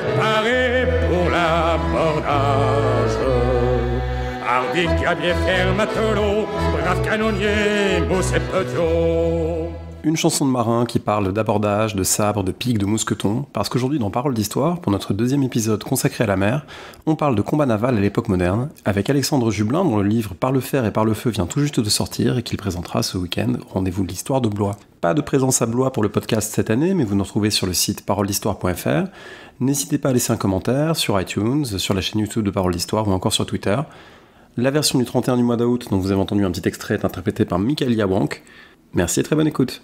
préparé pour l'abordage. Hardi, brave canonnier, Une chanson de marin qui parle d'abordage, de sabre, de pique, de mousqueton, parce qu'aujourd'hui dans Parole d'Histoire, pour notre deuxième épisode consacré à la mer, on parle de combat naval à l'époque moderne, avec Alexandre Jublin dont le livre Par le fer et par le feu vient tout juste de sortir et qu'il présentera ce week-end rendez-vous de l'histoire de Blois. Pas de présence à Blois pour le podcast cette année, mais vous nous retrouvez sur le site paroledhistoire.fr. N'hésitez pas à laisser un commentaire sur iTunes, sur la chaîne YouTube de Parole d'Histoire ou encore sur Twitter. La version du 31 du mois d'août dont vous avez entendu un petit extrait est interprétée par Michael Yawank. Merci et très bonne écoute.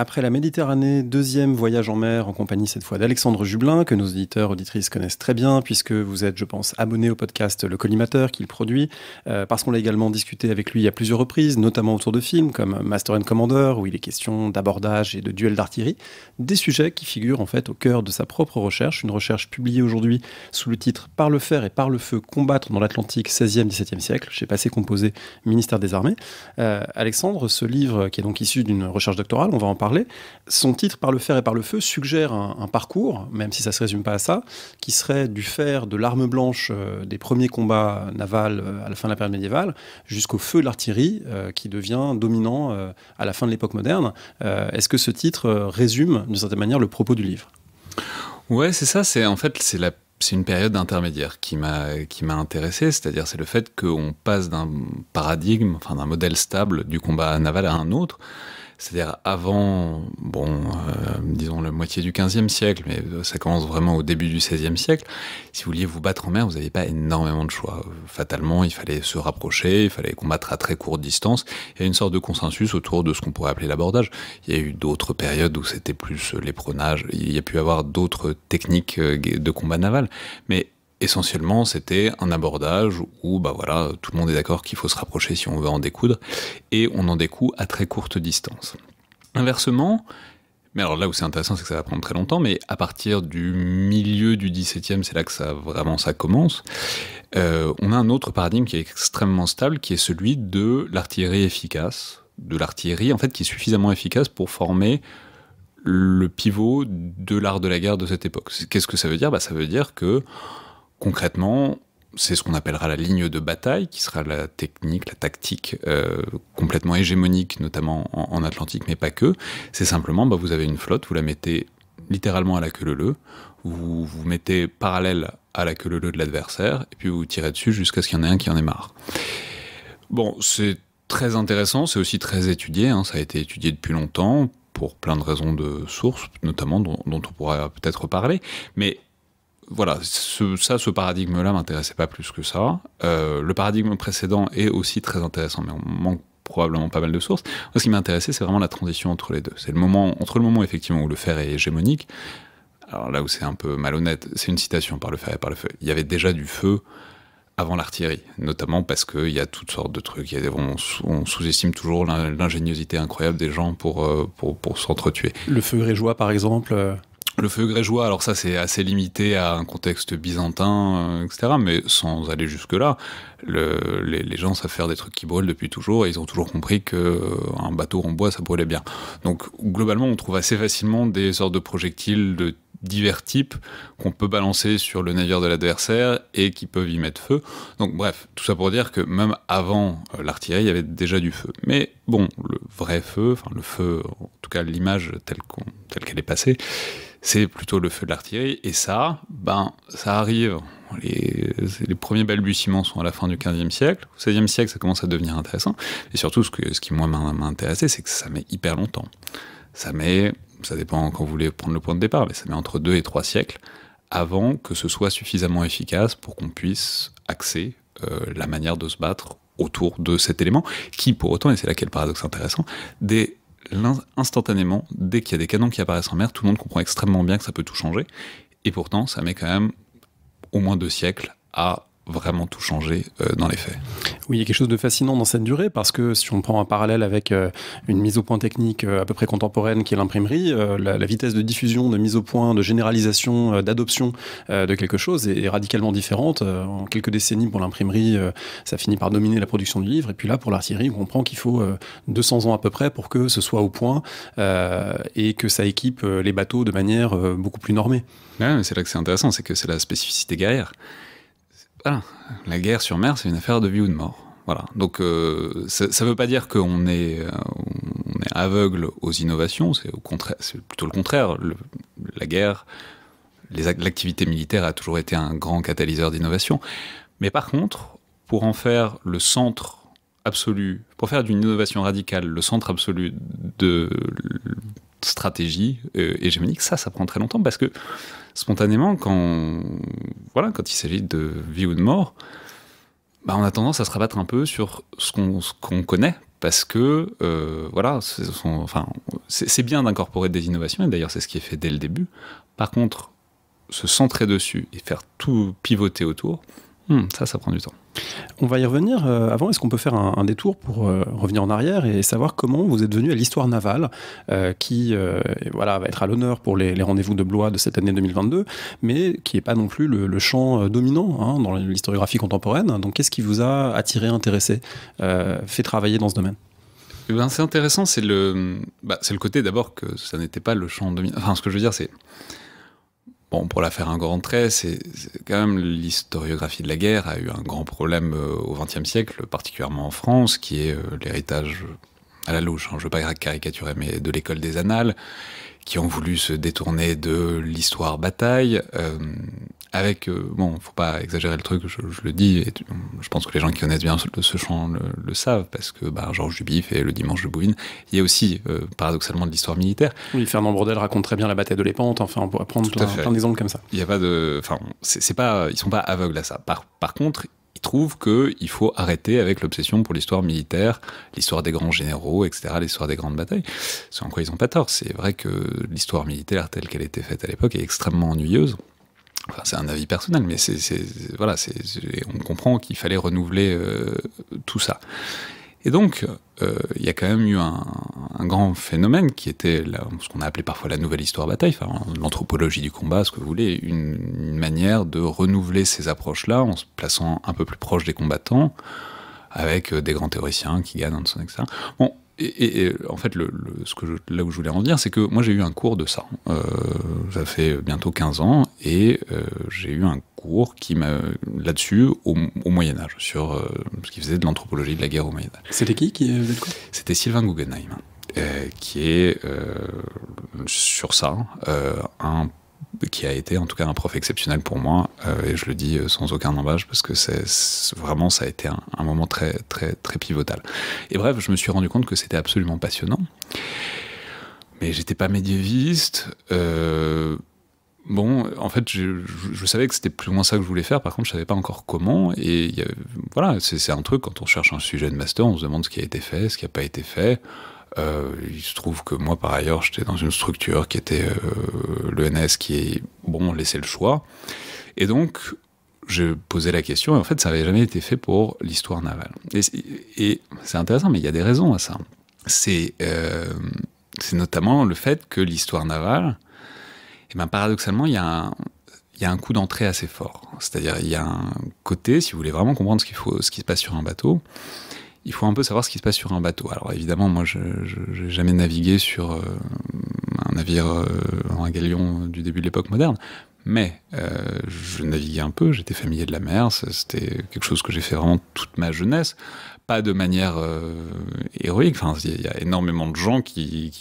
Après la Méditerranée, deuxième voyage en mer en compagnie cette fois d'Alexandre Jublin, que nos auditeurs, auditrices connaissent très bien, puisque vous êtes, je pense, abonné au podcast Le Collimateur qu'il produit, euh, parce qu'on l'a également discuté avec lui à plusieurs reprises, notamment autour de films comme Master and Commander, où il est question d'abordage et de duel d'artillerie, des sujets qui figurent en fait au cœur de sa propre recherche, une recherche publiée aujourd'hui sous le titre Par le fer et par le feu, combattre dans l'Atlantique 16e, 17e siècle, chez Passé Composé, ministère des Armées. Euh, Alexandre, ce livre qui est donc issu d'une recherche doctorale, on va en parler son titre Par le fer et par le feu suggère un, parcours, même si ça ne se résume pas à ça, qui serait du fer de l'arme blanche euh, des premiers combats navals euh, à la fin de la période médiévale jusqu'au feu de l'artillerie euh, qui devient dominant à la fin de l'époque moderne. Est-ce que ce titre résume d'une certaine manière le propos du livre Ouais, c'est ça. C'est en fait c'est une période intermédiaire qui m'a qui m'a intéressé, c'est-à-dire c'est le fait qu'on passe d'un paradigme, enfin d'un modèle stable du combat naval à un autre, c'est-à-dire avant, bon, euh, disons la moitié du XVe siècle, mais ça commence vraiment au début du XVIe siècle, si vous vouliez vous battre en mer, vous n'aviez pas énormément de choix. Fatalement, il fallait se rapprocher, il fallait combattre à très courte distance, il y a une sorte de consensus autour de ce qu'on pourrait appeler l'abordage. Il y a eu d'autres périodes où c'était plus l'épronage, il y a pu avoir d'autres techniques euh, de combat naval, mais essentiellement, c'était un abordage où bah voilà, tout le monde est d'accord qu'il faut se rapprocher si on veut en découdre, et on en découd à très courte distance. Inversement, mais alors là où c'est intéressant, c'est que ça va prendre très longtemps, mais à partir du milieu du XVIIe, c'est là que ça vraiment ça commence, euh, on a un autre paradigme qui est extrêmement stable, qui est celui de l'artillerie efficace, de l'artillerie en fait qui est suffisamment efficace pour former le pivot de l'art de la guerre de cette époque. Qu'est-ce que ça veut dire bah, Ça veut dire que concrètement, c'est ce qu'on appellera la ligne de bataille, qui sera la technique, la tactique euh, complètement hégémonique, notamment en, Atlantique, mais pas que. C'est simplement, bah, vous avez une flotte, vous la mettez littéralement à la queue leu vous vous mettez parallèle à la queue leu de l'adversaire, et puis vous tirez dessus jusqu'à ce qu'il y en ait un qui en ait marre. Bon, c'est très intéressant, c'est aussi très étudié, hein. ça a été étudié depuis longtemps, pour plein de raisons de sources, notamment dont, dont on pourra peut-être parler, mais voilà, ce, ça, ce paradigme-là m'intéressait pas plus que ça. Euh, le paradigme précédent est aussi très intéressant, mais on manque probablement pas mal de sources. ce qui m'intéressait, c'est vraiment la transition entre les deux. C'est le moment, entre le moment effectivement où le fer est hégémonique. Alors là où c'est un peu malhonnête, c'est une citation par le fer et par le feu. Il y avait déjà du feu avant l'artillerie, notamment parce qu'il y a toutes sortes de trucs. on, sous-estime toujours l'ingéniosité incroyable des gens pour, euh, pour, pour s'entretuer. Le feu grégeois, par exemple euh, le feu grégeois, alors ça c'est assez limité à un contexte byzantin, euh, etc. Mais sans aller jusque-là, les, gens savent faire des trucs qui brûlent depuis toujours et ils ont toujours compris qu'un euh, bateau en bois ça brûlait bien. Donc globalement on trouve assez facilement des sortes de projectiles de divers types qu'on peut balancer sur le navire de l'adversaire et qui peuvent y mettre feu. Donc bref, tout ça pour dire que même avant euh, l'artillerie, il y avait déjà du feu. Mais bon, le vrai feu, enfin le feu, en tout cas l'image telle qu'elle est passée, c'est plutôt le feu de l'artillerie. Et ça, ben, ça arrive. Les, premiers balbutiements sont à la fin du 15 siècle. Au 16 siècle, ça commence à devenir intéressant. Et surtout, ce, qui, moi, m'a intéressé, c'est que ça met hyper longtemps. Ça met, ça dépend quand vous voulez prendre le point de départ, mais ça met entre deux et trois siècles avant que ce soit suffisamment efficace pour qu'on puisse axer euh, la manière de se battre autour de cet élément, qui pour autant, et c'est là qu'est le paradoxe intéressant, des instantanément, dès qu'il y a des canons qui apparaissent en mer, tout le monde comprend extrêmement bien que ça peut tout changer. Et pourtant, ça met quand même au moins deux siècles à vraiment tout changé euh, dans les faits. Oui, il y a quelque chose de fascinant dans cette durée parce que si on prend un parallèle avec euh, une mise au point technique euh, à peu près contemporaine qui est l'imprimerie, la, vitesse de diffusion, de mise au point, de généralisation, d'adoption de quelque chose est, radicalement différente. en quelques décennies pour l'imprimerie, ça finit par dominer la production du livre et puis là pour l'artillerie, on comprend qu'il faut 200 ans à peu près pour que ce soit au point et que ça équipe les bateaux de manière beaucoup plus normée. c'est là que c'est intéressant, c'est que c'est la spécificité guerrière la guerre sur mer, c'est une affaire de vie ou de mort. Voilà. Donc, euh, ça ne veut pas dire qu'on est, euh, est aveugle aux innovations. C'est au contraire, c'est plutôt le contraire. la guerre, l'activité militaire a toujours été un grand catalyseur d'innovation. Mais par contre, pour en faire le centre absolu, pour faire d'une innovation radicale le centre absolu de stratégie euh, que ça, ça prend très longtemps parce que spontanément, quand, voilà, quand il s'agit de vie ou de mort, bah on a tendance à se rabattre un peu sur ce qu'on connaît, parce que euh, voilà, c'est bien d'incorporer des innovations, et d'ailleurs c'est ce qui est fait dès le début. Par contre, se centrer dessus et faire tout pivoter autour, Hmm, ça, ça prend du temps. On va y revenir. Euh, avant, est-ce qu'on peut faire un, détour pour euh, revenir en arrière et savoir comment vous êtes venu à l'histoire navale, euh, qui voilà, va être à l'honneur pour les, rendez-vous de Blois de cette année 2022, mais qui n'est pas non plus le, champ dominant hein, dans l'historiographie contemporaine. Donc, qu'est-ce qui vous a attiré, intéressé, fait travailler dans ce domaine eh ben, C'est intéressant, c'est le, bah, le côté d'abord que ça n'était pas le champ dominant. Enfin, ce que je veux dire, c'est Bon, pour la faire un grand trait, c'est quand même l'historiographie de la guerre a eu un grand problème euh, au XXe siècle, particulièrement en France, qui est euh, l'héritage euh, à la louche, hein. je ne veux pas caricaturer, mais de l'école des annales, qui ont voulu se détourner de l'histoire bataille, avec, euh, bon, faut pas exagérer le truc, je, le dis, et je pense que les gens qui connaissent bien ce, champ le, savent, parce que bah, Georges Duby fait le dimanche de Bouvines. Il y a aussi, euh, paradoxalement, de l'histoire militaire. Oui, Fernand Brodel raconte très bien la bataille de l'épante, enfin, on pourrait prendre plein, plein d'exemples comme ça. Il y a pas de. Enfin, c'est pas. Ils sont pas aveugles à ça. Par, par contre, ils trouvent qu'il faut arrêter avec l'obsession pour l'histoire militaire, l'histoire des grands généraux, etc., l'histoire des grandes batailles. C'est en quoi ils n'ont pas tort. C'est vrai que l'histoire militaire telle qu'elle était faite à l'époque est extrêmement ennuyeuse c'est un avis personnel, mais c'est, voilà, on comprend qu'il fallait renouveler euh, tout ça. Et donc, euh, il y a quand même eu un, grand phénomène qui était ce qu'on a appelé parfois la nouvelle histoire bataille, enfin, l'anthropologie du combat, ce que vous voulez, une, manière de renouveler ces approches-là en se plaçant un peu plus proche des combattants, avec euh, des grands théoriciens qui gagnent, etc. Bon, et, en fait, ce que là où je voulais en venir, c'est que moi j'ai eu un cours de ça. Euh, ça fait bientôt 15 ans et euh, j'ai eu un cours qui m'a là-dessus au, Moyen Âge sur euh, ce qui faisait de l'anthropologie de la guerre au Moyen Âge. C'était qui qui faisait le cours C'était Sylvain Guggenheim, qui est sur ça un qui a été en tout cas un prof exceptionnel pour moi, euh, et je le dis euh, sans aucun embâche parce que c'est vraiment ça a été un, moment très très très pivotal. Et bref, je me suis rendu compte que c'était absolument passionnant, mais j'étais pas médiéviste. Euh, bon, en fait, je, savais que c'était plus ou moins ça que je voulais faire. Par contre, je savais pas encore comment. Et voilà, c'est un truc quand on cherche un sujet de master, on se demande ce qui a été fait, ce qui n'a pas été fait. Euh, il se trouve que moi, par ailleurs, j'étais dans une structure qui était euh, l'ENS qui est, bon, laissait le choix. Et donc, je posais la question, et en fait, ça n'avait jamais été fait pour l'histoire navale. Et, c'est intéressant, mais il y a des raisons à ça. C'est euh, notamment le fait que l'histoire navale, et eh ben, paradoxalement, il y a un, il un coup d'entrée assez fort. C'est-à-dire, il y a un côté, si vous voulez vraiment comprendre ce, qu'il faut, ce qui se passe sur un bateau, il faut un peu savoir ce qui se passe sur un bateau. Alors évidemment, moi, je n'ai jamais navigué sur euh, un navire, un euh, galion du début de l'époque moderne, mais euh, je naviguais un peu, j'étais familier de la mer, c'était quelque chose que j'ai fait vraiment toute ma jeunesse, pas de manière héroïque. Enfin, il y, a énormément de gens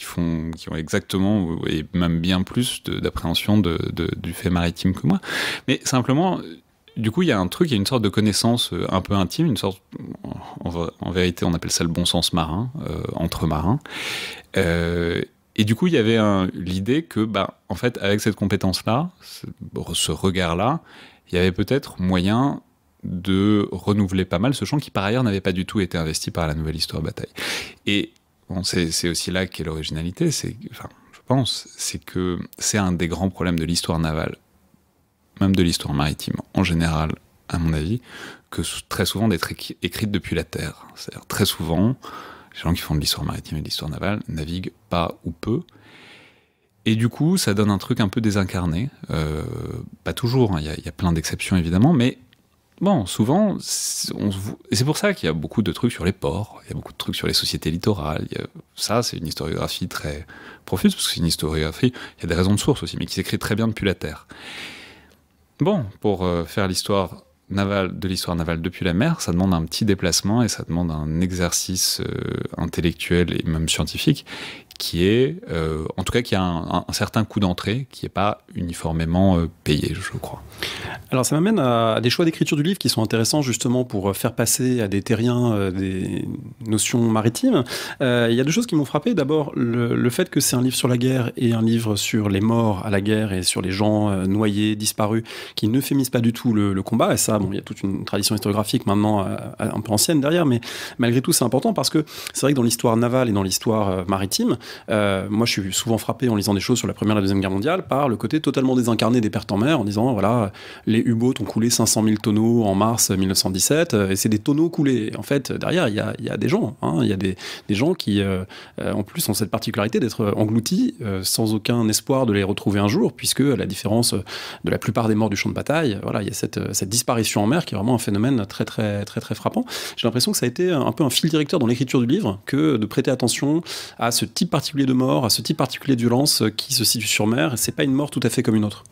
font, qui ont exactement et même bien plus d'appréhension du fait maritime que moi. Mais simplement, du coup, il y a un truc, il y a une sorte de connaissance euh, un peu intime, une sorte, en, vérité, on appelle ça le bon sens marin, euh, entre marins. Euh, et du coup, il y avait l'idée que, bah, en fait, avec cette compétence-là, ce, regard-là, il y avait peut-être moyen de renouveler pas mal ce champ qui, par ailleurs, n'avait pas du tout été investi par la nouvelle histoire bataille. Et c'est aussi là qu'est l'originalité, c'est, je pense, c'est que c'est un des grands problèmes de l'histoire navale même de l'histoire maritime en général, à mon avis, que très souvent d'être écrite depuis la Terre. C'est-à-dire très souvent, les gens qui font de l'histoire maritime et de l'histoire navale naviguent pas ou peu. Et du coup, ça donne un truc un peu désincarné. Euh, pas toujours, hein. il y, a plein d'exceptions évidemment, mais bon, souvent, c'est pour ça qu'il y a beaucoup de trucs sur les ports, il y a beaucoup de trucs sur les sociétés littorales. ça, c'est une historiographie très profuse, parce que c'est une historiographie, il y a des raisons de source aussi, mais qui s'écrit très bien depuis la Terre. Bon, pour euh, faire l'histoire navale de l'histoire navale depuis la mer, ça demande un petit déplacement et ça demande un exercice euh, intellectuel et même scientifique qui est, euh, en tout cas, qui a un, certain coût d'entrée qui n'est pas uniformément euh, payé, je crois. Alors, ça m'amène à, des choix d'écriture du livre qui sont intéressants justement pour euh, faire passer à des terriens des notions maritimes. Il y a deux choses qui m'ont frappé. D'abord, le, fait que c'est un livre sur la guerre et un livre sur les morts à la guerre et sur les gens noyés, disparus, qui ne fémisent pas du tout le, le combat. Et ça, bon, il y a toute une tradition historiographique maintenant un peu ancienne derrière, mais malgré tout, c'est important parce que c'est vrai que dans l'histoire navale et dans l'histoire maritime, euh, moi, je suis souvent frappé en lisant des choses sur la Première et la Deuxième Guerre mondiale par le côté totalement désincarné des pertes en mer, en disant, voilà, les U-boats ont coulé 500 000 tonneaux en mars 1917, euh, et c'est des tonneaux coulés. En fait, derrière, il y a, des gens. Il y a des, gens hein, qui, euh, en plus, ont cette particularité d'être engloutis sans aucun espoir de les retrouver un jour, puisque, à la différence de la plupart des morts du champ de bataille, voilà, il y a cette, cette disparition en mer qui est vraiment un phénomène très, très, très, très frappant. J'ai l'impression que ça a été un peu un fil directeur dans l'écriture du livre que de prêter attention à ce type particulier de mort, à ce type particulier violence euh, qui se situe sur mer. C'est pas une mort tout à fait comme une autre.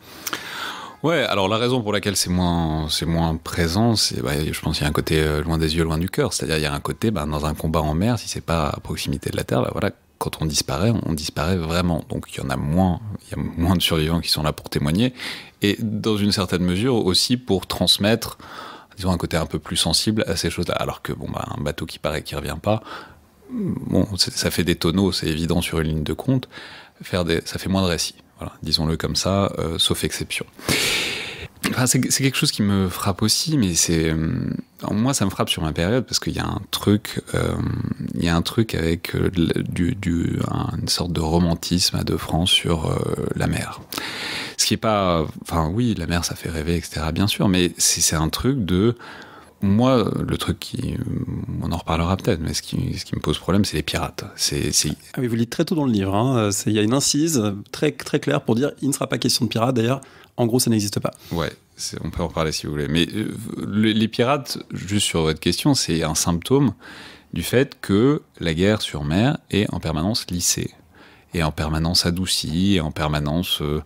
Ouais, alors la raison pour laquelle c'est moins, c'est moins présent, c'est, bah, je pense il y a un côté euh, loin des yeux, loin du cœur. C'est-à-dire, il y a un côté, bah, dans un combat en mer, si c'est pas à proximité de la terre, bah, voilà, quand on disparaît, on disparaît vraiment. Donc il y en a moins, il y a moins de survivants qui sont là pour témoigner. Et dans une certaine mesure aussi pour transmettre, disons, un côté un peu plus sensible à ces choses-là. Alors que, bon, bah, un bateau qui paraît qui revient pas, bon, ça fait des tonneaux, c'est évident sur une ligne de compte, faire des, ça fait moins de récits. Voilà, disons-le comme ça, euh, sauf exception. Enfin, c'est quelque chose qui me frappe aussi, mais c'est euh, moi ça me frappe sur ma période parce qu'il y a un truc, euh, il y a un truc avec du, une sorte de romantisme à deux francs sur la mer. Ce qui est pas, enfin oui, la mer ça fait rêver, etc. Bien sûr, mais c'est un truc de moi, le truc qui. On en reparlera peut-être, mais ce qui, me pose problème, c'est les pirates. Ah, vous lisez très tôt dans le livre. Hein. Euh, il y a une incise très, très claire pour dire il ne sera pas question de pirates. D'ailleurs, en gros, ça n'existe pas. Ouais, on peut en parler si vous voulez. Mais euh, les, pirates, juste sur votre question, c'est un symptôme du fait que la guerre sur mer est en permanence lissée, et en permanence adoucie, et en permanence. Euh,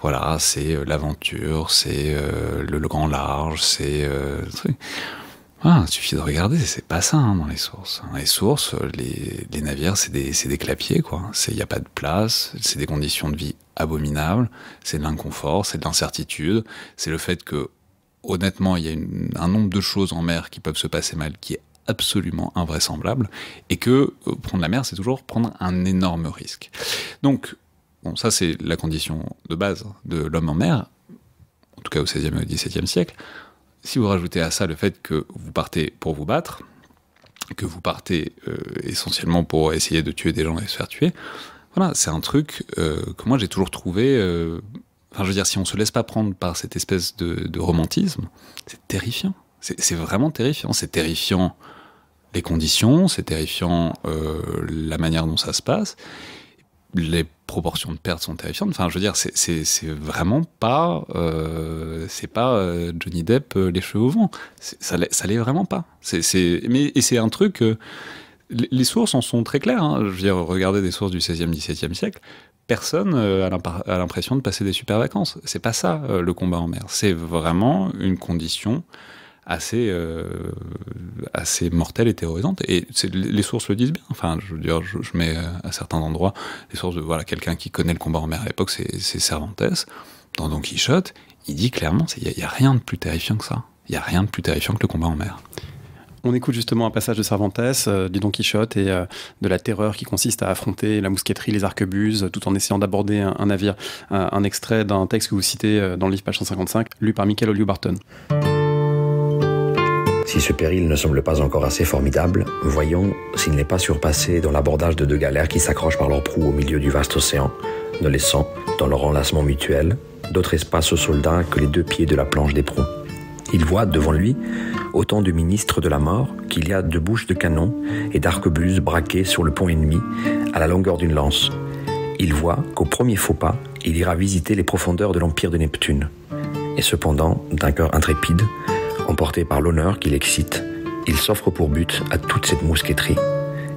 voilà, c'est euh, l'aventure, c'est euh, le, grand large, c'est... Euh, ah, il suffit de regarder, c'est pas ça hein, dans les sources. les sources, les, navires, c'est des, des, clapiers, quoi. Il n'y a pas de place, c'est des conditions de vie abominables, c'est de l'inconfort, c'est de l'incertitude, c'est le fait que, honnêtement, il y a un nombre de choses en mer qui peuvent se passer mal qui est absolument invraisemblable, et que prendre la mer, c'est toujours prendre un énorme risque. Donc, Bon, ça, c'est la condition de base de l'homme en mer, en tout cas au XVIe et au XVIIe siècle. Si vous rajoutez à ça le fait que vous partez pour vous battre, que vous partez euh, essentiellement pour essayer de tuer des gens et se faire tuer, voilà, c'est un truc euh, que moi j'ai toujours trouvé. Euh, enfin, je veux dire, si on se laisse pas prendre par cette espèce de, de romantisme, c'est terrifiant. C'est vraiment terrifiant. C'est terrifiant les conditions, c'est terrifiant la manière dont ça se passe les proportions de pertes sont terrifiantes. Enfin, je veux dire, c'est vraiment pas, euh, c'est pas euh, Johnny Depp euh, les cheveux au vent. Ça l'est vraiment pas. mais et c'est un truc. les sources en sont très claires. Hein. Je veux dire, regardez des sources du 16e, 17e siècle. Personne a l'impression de passer des super vacances. C'est pas ça le combat en mer. C'est vraiment une condition assez, euh, assez mortelle et terrorisante. Et les sources le disent bien. Enfin, je veux dire, je, mets euh, à certains endroits les sources de voilà, quelqu'un qui connaît le combat en mer à l'époque, c'est Cervantes. Dans Don Quichotte, il dit clairement il n'y a, rien de plus terrifiant que ça. Il y a rien de plus terrifiant que le combat en mer. On écoute justement un passage de Cervantes, euh, du Don Quichotte et de la terreur qui consiste à affronter la mousqueterie, les arquebuses, tout en essayant d'aborder un, navire. Un, extrait d'un texte que vous citez dans le livre, page 155, lu par Michael Oliu Barton. Si ce péril ne semble pas encore assez formidable, voyons s'il n'est pas surpassé dans l'abordage de deux galères qui s'accrochent par leurs proue au milieu du vaste océan, ne laissant, dans leur enlacement mutuel, d'autre espace aux soldats que les deux pieds de la planche des proues. Il voit devant lui autant de ministres de la mort qu'il y a de bouches de canon et d'arquebuses braquées sur le pont ennemi à la longueur d'une lance. Il voit qu'au premier faux pas, il ira visiter les profondeurs de l'empire de Neptune. Et cependant, d'un cœur intrépide, emporté par l'honneur qu'il excite, il s'offre pour but à toute cette mousqueterie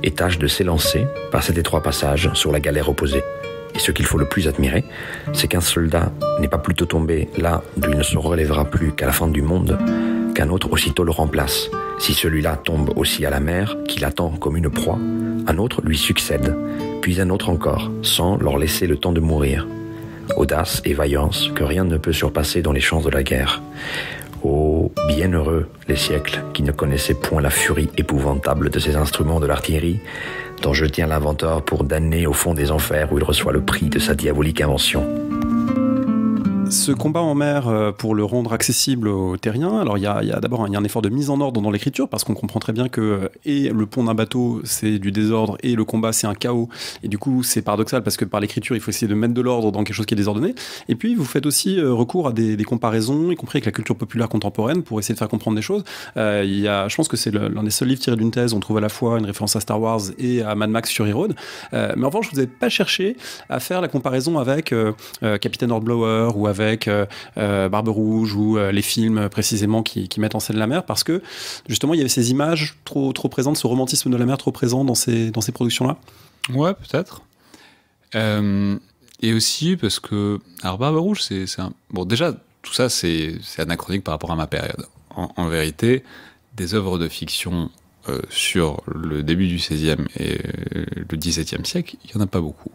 et tâche de s'élancer par cet étroit passage sur la galère opposée. Et ce qu'il faut le plus admirer, c'est qu'un soldat n'est pas plutôt tombé là d'où il ne se relèvera plus qu'à la fin du monde, qu'un autre aussitôt le remplace. Si celui-là tombe aussi à la mer, qu'il attend comme une proie, un autre lui succède, puis un autre encore, sans leur laisser le temps de mourir. Audace et vaillance que rien ne peut surpasser dans les champs de la guerre. Oh, bienheureux les siècles qui ne connaissaient point la furie épouvantable de ces instruments de l'artillerie, dont je tiens l'inventeur pour damner au fond des enfers où il reçoit le prix de sa diabolique invention. Ce combat en mer euh, pour le rendre accessible aux terriens, alors il y a, d'abord un, effort de mise en ordre dans l'écriture parce qu'on comprend très bien que euh, et le pont d'un bateau c'est du désordre et le combat c'est un chaos et du coup c'est paradoxal parce que par l'écriture il faut essayer de mettre de l'ordre dans quelque chose qui est désordonné et puis vous faites aussi euh, recours à des, comparaisons y compris avec la culture populaire contemporaine pour essayer de faire comprendre des choses. il y a, je pense que c'est l'un des seuls livres tirés d'une thèse on trouve à la fois une référence à Star Wars et à Mad Max sur Road mais en revanche vous n'avez pas cherché à faire la comparaison avec euh, Capitaine ou avec avec euh, euh, Barbe Rouge ou euh, les films précisément qui, mettent en scène la mer, parce que justement il y avait ces images trop, trop présentes, ce romantisme de la mer trop présent dans ces, productions-là Ouais, peut-être. et aussi parce que. Alors, Barbe Rouge, c'est un. Bon, déjà, tout ça, c'est anachronique par rapport à ma période. En, vérité, des œuvres de fiction sur le début du 16 et le XVIIe siècle, il n'y en a pas beaucoup.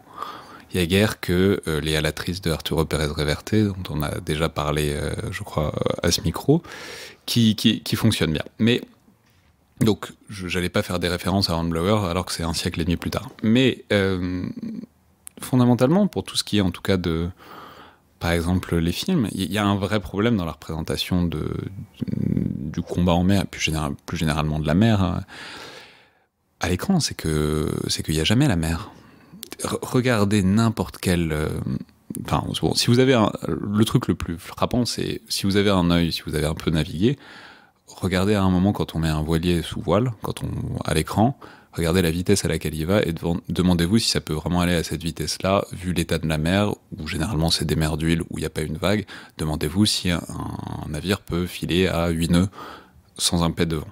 Il y guère que euh, les halatrices de Arturo Pérez Reverte, dont on a déjà parlé, euh, je crois, à ce micro, qui, qui, fonctionnent bien. Mais, donc, n'allais pas faire des références à Handblower alors que c'est un siècle et demi plus tard. Mais, euh, fondamentalement, pour tout ce qui est en tout cas de, par exemple, les films, il y a un vrai problème dans la représentation de, du combat en mer, plus, plus généralement de la mer hein, à l'écran, c'est que c'est qu'il n'y a jamais la mer regardez n'importe quel. Euh, enfin, si vous avez le truc le plus frappant, c'est si vous avez un œil, si vous avez un peu navigué, regardez à un moment quand on met un voilier sous voile, quand on à l'écran, regardez la vitesse à laquelle il va et demandez-vous si ça peut vraiment aller à cette vitesse-là, vu l'état de la mer, où généralement c'est des mers d'huile où il n'y a pas une vague. Demandez-vous si un, navire peut filer à 8 nœuds sans un pet de vent.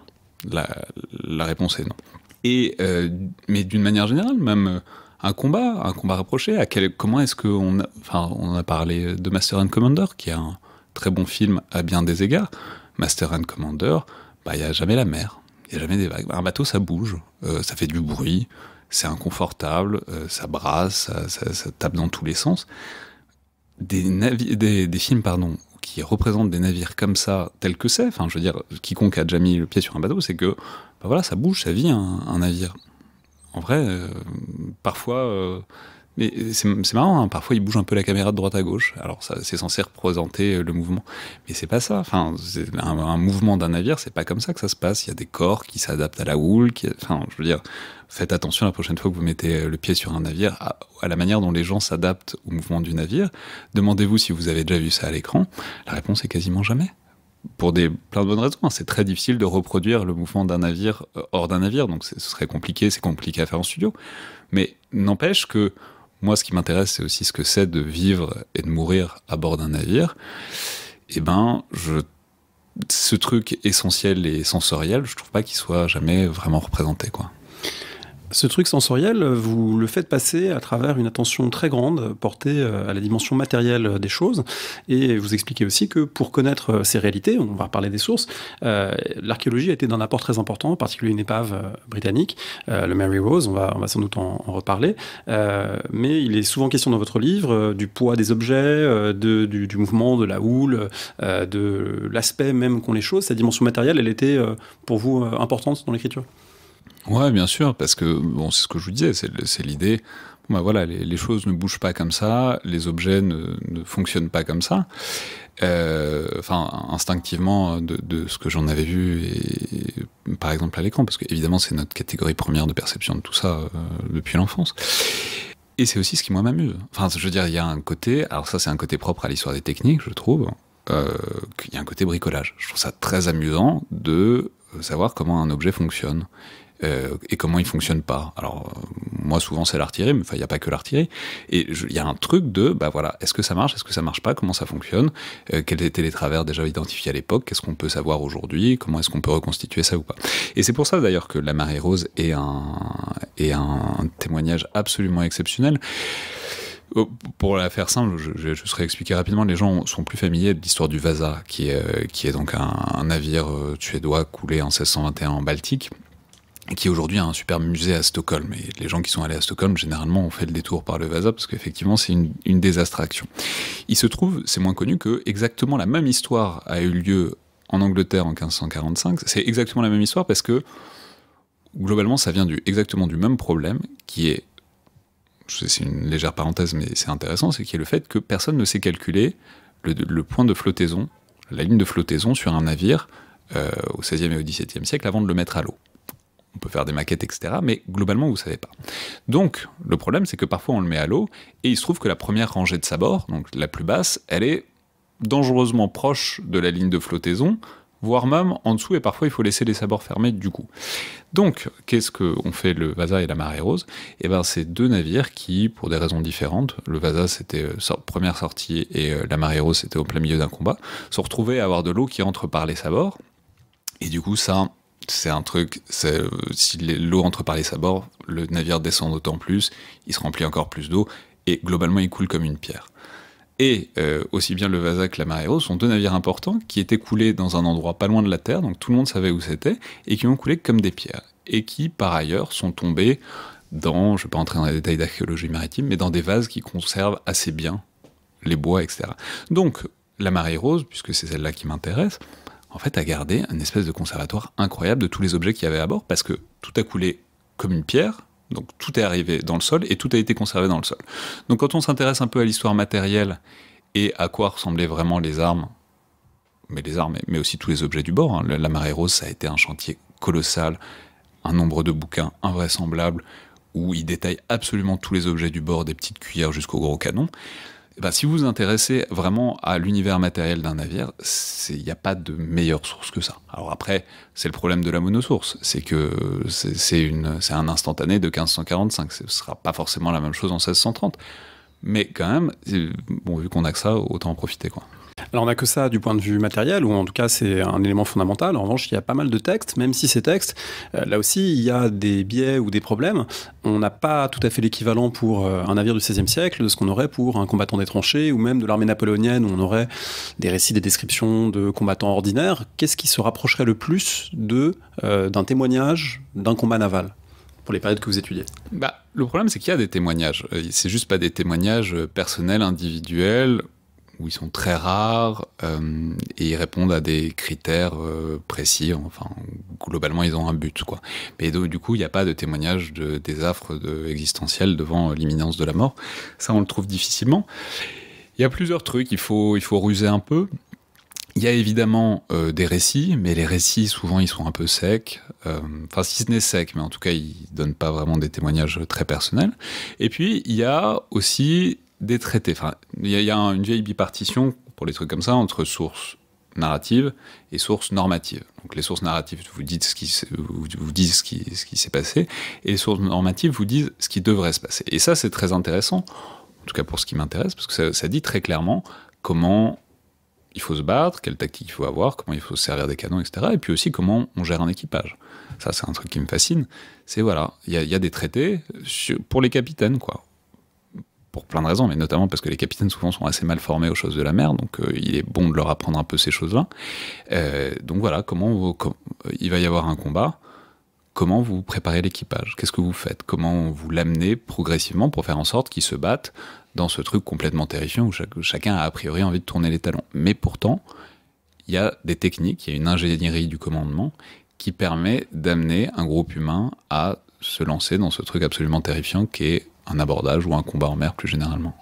La, réponse est non. Et, euh, mais d'une manière générale, même. Euh, un combat, un combat rapproché. À quel, comment est-ce qu'on enfin, on a parlé de Master and Commander, qui est un très bon film à bien des égards. Master and Commander, bah, il n'y a jamais la mer, il n'y a jamais des vagues. Un bateau, ça bouge, euh, ça fait du bruit, c'est inconfortable, euh, ça brasse, ça, tape dans tous les sens. Des, des, des, films pardon, qui représentent des navires comme ça, tels que c'est, enfin, je veux dire, quiconque a déjà mis le pied sur un bateau, c'est que bah, voilà, ça bouge, ça vit un navire en vrai, euh, parfois. Euh, mais c'est marrant, hein, parfois il bouge un peu la caméra de droite à gauche. Alors ça, c'est censé représenter euh, le mouvement, mais c'est pas ça. Enfin, un, mouvement d'un navire, c'est pas comme ça que ça se passe. Il y a des corps qui s'adaptent à la houle. enfin, je veux dire, faites attention la prochaine fois que vous mettez le pied sur un navire à la manière dont les gens s'adaptent au mouvement du navire. Demandez-vous si vous avez déjà vu ça à l'écran. La réponse est quasiment jamais pour des, plein de bonnes raisons. Hein. C'est très difficile de reproduire le mouvement d'un navire euh, hors d'un navire, donc ce serait compliqué, c'est compliqué à faire en studio. Mais n'empêche que moi, ce qui m'intéresse, c'est aussi ce que c'est de vivre et de mourir à bord d'un navire. Et eh ben, ce truc essentiel et sensoriel, je trouve pas qu'il soit jamais vraiment représenté, quoi. Ce truc sensoriel, vous le faites passer à travers une attention très grande portée euh, à la dimension matérielle des choses. Et vous expliquez aussi que pour connaître euh, ces réalités, on va parler des sources, euh, l'archéologie a été d'un apport très important, en particulier une épave britannique, le Mary Rose, on va, va sans doute en, reparler. mais il est souvent question dans votre livre du poids des objets, de, du, du, mouvement, de la houle, de l'aspect même qu'ont les choses. Cette dimension matérielle, elle était pour vous importante dans l'écriture Ouais, bien sûr, parce que bon, c'est ce que je vous disais, c'est l'idée. ben voilà, les, choses ne bougent pas comme ça, les objets ne, fonctionnent pas comme ça. Euh, enfin, instinctivement, de, ce que j'en avais vu, par exemple à l'écran, parce qu'évidemment, c'est notre catégorie première de perception de tout ça euh, depuis l'enfance. Et c'est aussi ce qui, moi, m'amuse. Enfin, je veux dire, il y a un côté, alors ça, c'est un côté propre à l'histoire des techniques, je trouve, euh, qu'il y a un côté bricolage. Je trouve ça très amusant de euh, savoir comment un objet fonctionne euh, et comment ils fonctionnent pas. Alors euh, moi souvent c'est l'artillerie, mais il n'y a pas que l'artillerie. Et il y a un truc de bah voilà, est-ce que ça marche, est-ce que ça marche pas, comment ça fonctionne, euh, quels étaient les travers déjà identifiés à l'époque, qu'est-ce qu'on peut savoir aujourd'hui, comment est-ce qu'on peut reconstituer ça ou pas. Et c'est pour ça d'ailleurs que la marée rose est un est un témoignage absolument exceptionnel pour la faire simple, je, je, serai expliqué rapidement. Les gens sont plus familiers de l'histoire du Vasa, qui est, qui est donc un, navire tuédois suédois coulé en 1621 en Baltique qui aujourd'hui a un super musée à Stockholm. Et les gens qui sont allés à Stockholm, généralement, ont fait le détour par le Vasa, parce qu'effectivement, c'est une, une Il se trouve, c'est moins connu, que exactement la même histoire a eu lieu en Angleterre en 1545. C'est exactement la même histoire, parce que globalement, ça vient du, exactement du même problème, qui est, c'est une légère parenthèse, mais c'est intéressant, c'est qui est le fait que personne ne sait calculer le, point de flottaison, la ligne de flottaison sur un navire euh, au XVIe et au XVIIe siècle avant de le mettre à l'eau on peut faire des maquettes, etc. Mais globalement, vous ne savez pas. Donc, le problème, c'est que parfois on le met à l'eau, et il se trouve que la première rangée de sabords, donc la plus basse, elle est dangereusement proche de la ligne de flottaison, voire même en dessous, et parfois il faut laisser les sabords fermés du coup. Donc, qu'est-ce qu'ont fait le Vasa et la Marée Rose Eh bien, c'est deux navires qui, pour des raisons différentes, le Vasa c'était euh, première sortie et euh, la Marée Rose c'était au plein milieu d'un combat, se retrouvaient à avoir de l'eau qui entre par les sabords, et du coup ça c'est un truc, si l'eau entre par les sabords, le navire descend d'autant plus, il se remplit encore plus d'eau, et globalement il coule comme une pierre. Et euh, aussi bien le Vasa que la Rose sont deux navires importants qui étaient coulés dans un endroit pas loin de la Terre, donc tout le monde savait où c'était, et qui ont coulé comme des pierres, et qui par ailleurs sont tombés dans, je ne vais pas entrer dans les détails d'archéologie maritime, mais dans des vases qui conservent assez bien les bois, etc. Donc la marée rose, puisque c'est celle-là qui m'intéresse, en fait, a gardé un espèce de conservatoire incroyable de tous les objets qu'il y avait à bord, parce que tout a coulé comme une pierre, donc tout est arrivé dans le sol et tout a été conservé dans le sol. Donc quand on s'intéresse un peu à l'histoire matérielle et à quoi ressemblaient vraiment les armes, mais les armes, mais aussi tous les objets du bord, hein, la marée rose, ça a été un chantier colossal, un nombre de bouquins invraisemblables où il détaille absolument tous les objets du bord, des petites cuillères jusqu'au gros canon ben, si vous vous intéressez vraiment à l'univers matériel d'un navire, il n'y a pas de meilleure source que ça. Alors après, c'est le problème de la monosource, c'est que c'est un instantané de 1545, ce ne sera pas forcément la même chose en 1630. Mais quand même, euh, vu qu'on a que ça, autant en profiter. quoi. Alors on n'a que ça du point de vue matériel, ou en tout cas c'est un élément fondamental. En revanche, il y a pas mal de textes, même si ces textes, euh, là aussi, il y a des biais ou des problèmes. On n'a pas tout à fait l'équivalent pour euh, un navire du XVIe siècle de ce qu'on aurait pour un combattant des tranchées, ou même de l'armée napoléonienne, où on aurait des récits, des descriptions de combattants ordinaires. Qu'est-ce qui se rapprocherait le plus de euh, d'un témoignage d'un combat naval pour les périodes que vous étudiez bah, Le problème, c'est qu'il y a des témoignages. C'est juste pas des témoignages personnels, individuels, où ils sont très rares euh, et ils répondent à des critères euh, précis. Enfin, globalement, ils ont un but, quoi. Mais du coup, il n'y a pas de témoignage de affres de, devant l'imminence de la mort. Ça, on le trouve difficilement. Il y a plusieurs trucs. Il faut, il faut ruser un peu. Il y a évidemment euh, des récits, mais les récits, souvent, ils sont un peu secs. enfin, si ce n'est sec, mais en tout cas, ils ne donnent pas vraiment des témoignages très personnels. Et puis, il y a aussi des traités. Enfin, il y, a une vieille bipartition pour les trucs comme ça entre sources narratives et sources normatives. Donc les sources narratives vous dites ce qui vous, disent ce qui, ce qui s'est passé et les sources normatives vous disent ce qui devrait se passer. Et ça c'est très intéressant, en tout cas pour ce qui m'intéresse, parce que ça, ça dit très clairement comment il faut se battre, quelle tactique il faut avoir, comment il faut se servir des canons, etc. Et puis aussi comment on gère un équipage. Ça, c'est un truc qui me fascine. C'est voilà, il y, a des traités pour les capitaines, quoi pour plein de raisons, mais notamment parce que les capitaines souvent sont assez mal formés aux choses de la mer, donc euh, il est bon de leur apprendre un peu ces choses-là. Euh, donc voilà, comment euh, il va y avoir un combat, comment vous préparez l'équipage, qu'est-ce que vous faites, comment vous l'amenez progressivement pour faire en sorte qu'ils se battent dans ce truc complètement terrifiant où chacun a a priori envie de tourner les talons. Mais pourtant, il y a des techniques, il y a une ingénierie du commandement qui permet d'amener un groupe humain à se lancer dans ce truc absolument terrifiant qui est un abordage ou un combat en mer plus généralement.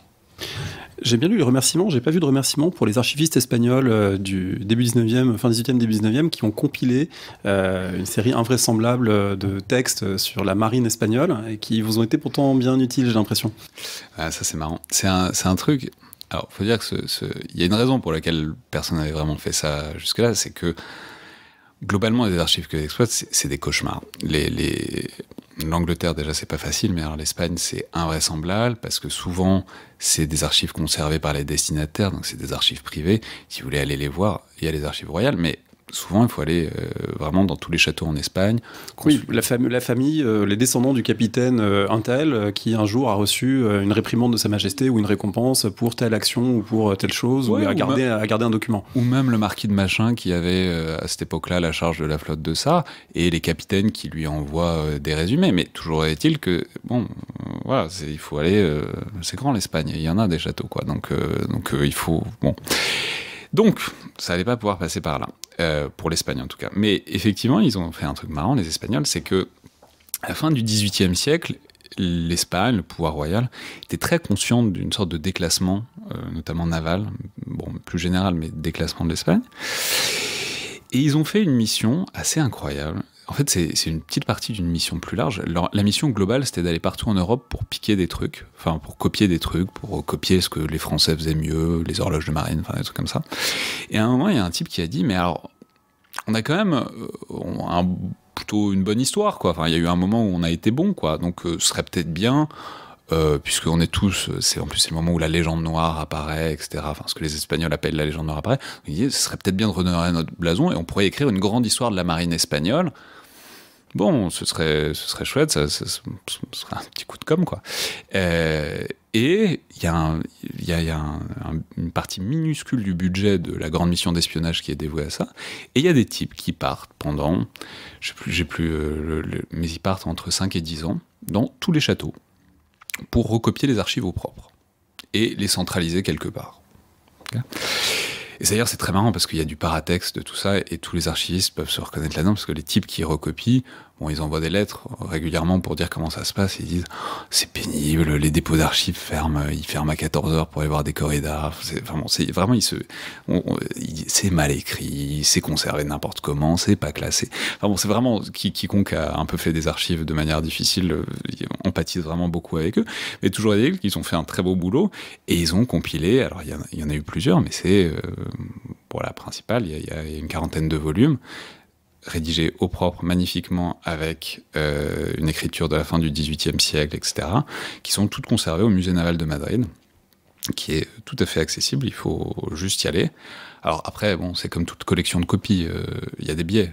J'ai bien lu les remerciements, j'ai pas vu de remerciements pour les archivistes espagnols euh, du début 19e, fin 18e, début 19e, qui ont compilé euh, une série invraisemblable euh, de textes sur la marine espagnole et qui vous ont été pourtant bien utiles, j'ai l'impression. Ah, ça, c'est marrant. C'est un, truc. Alors, faut dire qu'il il y a une raison pour laquelle personne n'avait vraiment fait ça jusque-là, c'est que globalement, les archives que j'exploite, c'est des cauchemars. les, L'Angleterre, déjà, c'est pas facile, mais alors l'Espagne, c'est invraisemblable parce que souvent, c'est des archives conservées par les destinataires, donc c'est des archives privées. Si vous voulez aller les voir, il y a les archives royales, mais souvent, il faut aller euh, vraiment dans tous les châteaux en Espagne. Oui, la, la famille, euh, les descendants du capitaine euh, euh, qui un jour a reçu une réprimande de Sa Majesté ou une récompense pour telle action ou pour telle chose ou, à, garder, un document. Ou même le marquis de Machin qui avait à cette époque-là la charge de la flotte de ça et les capitaines qui lui envoient des résumés. Mais toujours est-il que, bon, voilà, il faut aller. C'est grand l'Espagne, il y en a des châteaux, quoi. Donc, donc il faut. Bon. Donc, ça n'allait pas pouvoir passer par là. Euh, pour l'Espagne en tout cas. Mais effectivement, ils ont fait un truc marrant, les Espagnols, c'est que à la fin du XVIIIe siècle, l'Espagne, le pouvoir royal, était très consciente d'une sorte de déclassement, euh, notamment naval, bon, plus général, mais déclassement de l'Espagne. Et ils ont fait une mission assez incroyable, en fait, c'est une petite partie d'une mission plus large. la mission globale, c'était d'aller partout en Europe pour piquer des trucs, enfin pour copier des trucs, pour copier ce que les Français faisaient mieux, les horloges de marine, enfin des trucs comme ça. Et à un moment, il y a un type qui a dit, mais alors, on a quand même euh, plutôt une bonne histoire, quoi. Enfin, il y a eu un moment où on a été bon, quoi. Donc, euh, ce serait peut-être bien euh, puisqu'on est tous, c'est en plus c'est le moment où la légende noire apparaît, etc. Enfin, ce que les Espagnols appellent la légende noire apparaît. ce serait peut-être bien de redonner à notre blason et on pourrait écrire une grande histoire de la marine espagnole bon, ce serait, ce serait chouette, ça, serait un petit coup de com, quoi. Euh, et il y a, une partie minuscule du budget de la grande mission d'espionnage qui est dévouée à ça. Et il y a des types qui partent pendant, je plus, j'ai plus, euh, mais ils partent entre 5 et 10 ans dans tous les châteaux pour recopier les archives au propre et les centraliser quelque part. Et d'ailleurs, c'est très marrant parce qu'il y a du paratexte de tout ça et tous les archivistes peuvent se reconnaître là-dedans parce que les types qui recopient Bon, ils envoient des lettres euh, régulièrement pour dire comment ça se passe. Ils disent oh, c'est pénible, les dépôts d'archives ferment, euh, ils ferment à 14h pour aller voir des corridors ». C'est vraiment, c'est vraiment, se, mal écrit, c'est conservé n'importe comment, c'est pas classé. Enfin bon, c'est vraiment quiconque a un peu fait des archives de manière difficile, on euh, vraiment beaucoup avec eux. Mais toujours est-il qu'ils ont fait un très beau boulot et ils ont compilé. Alors il y, en a eu plusieurs, mais c'est pour la principale, il y a une quarantaine de volumes rédigé au propre magnifiquement avec euh, une écriture de la fin du XVIIIe siècle, etc., qui sont toutes conservées au musée naval de Madrid, qui est tout à fait accessible, il faut juste y aller. Alors après, bon, c'est comme toute collection de copies, euh, il y a des biais,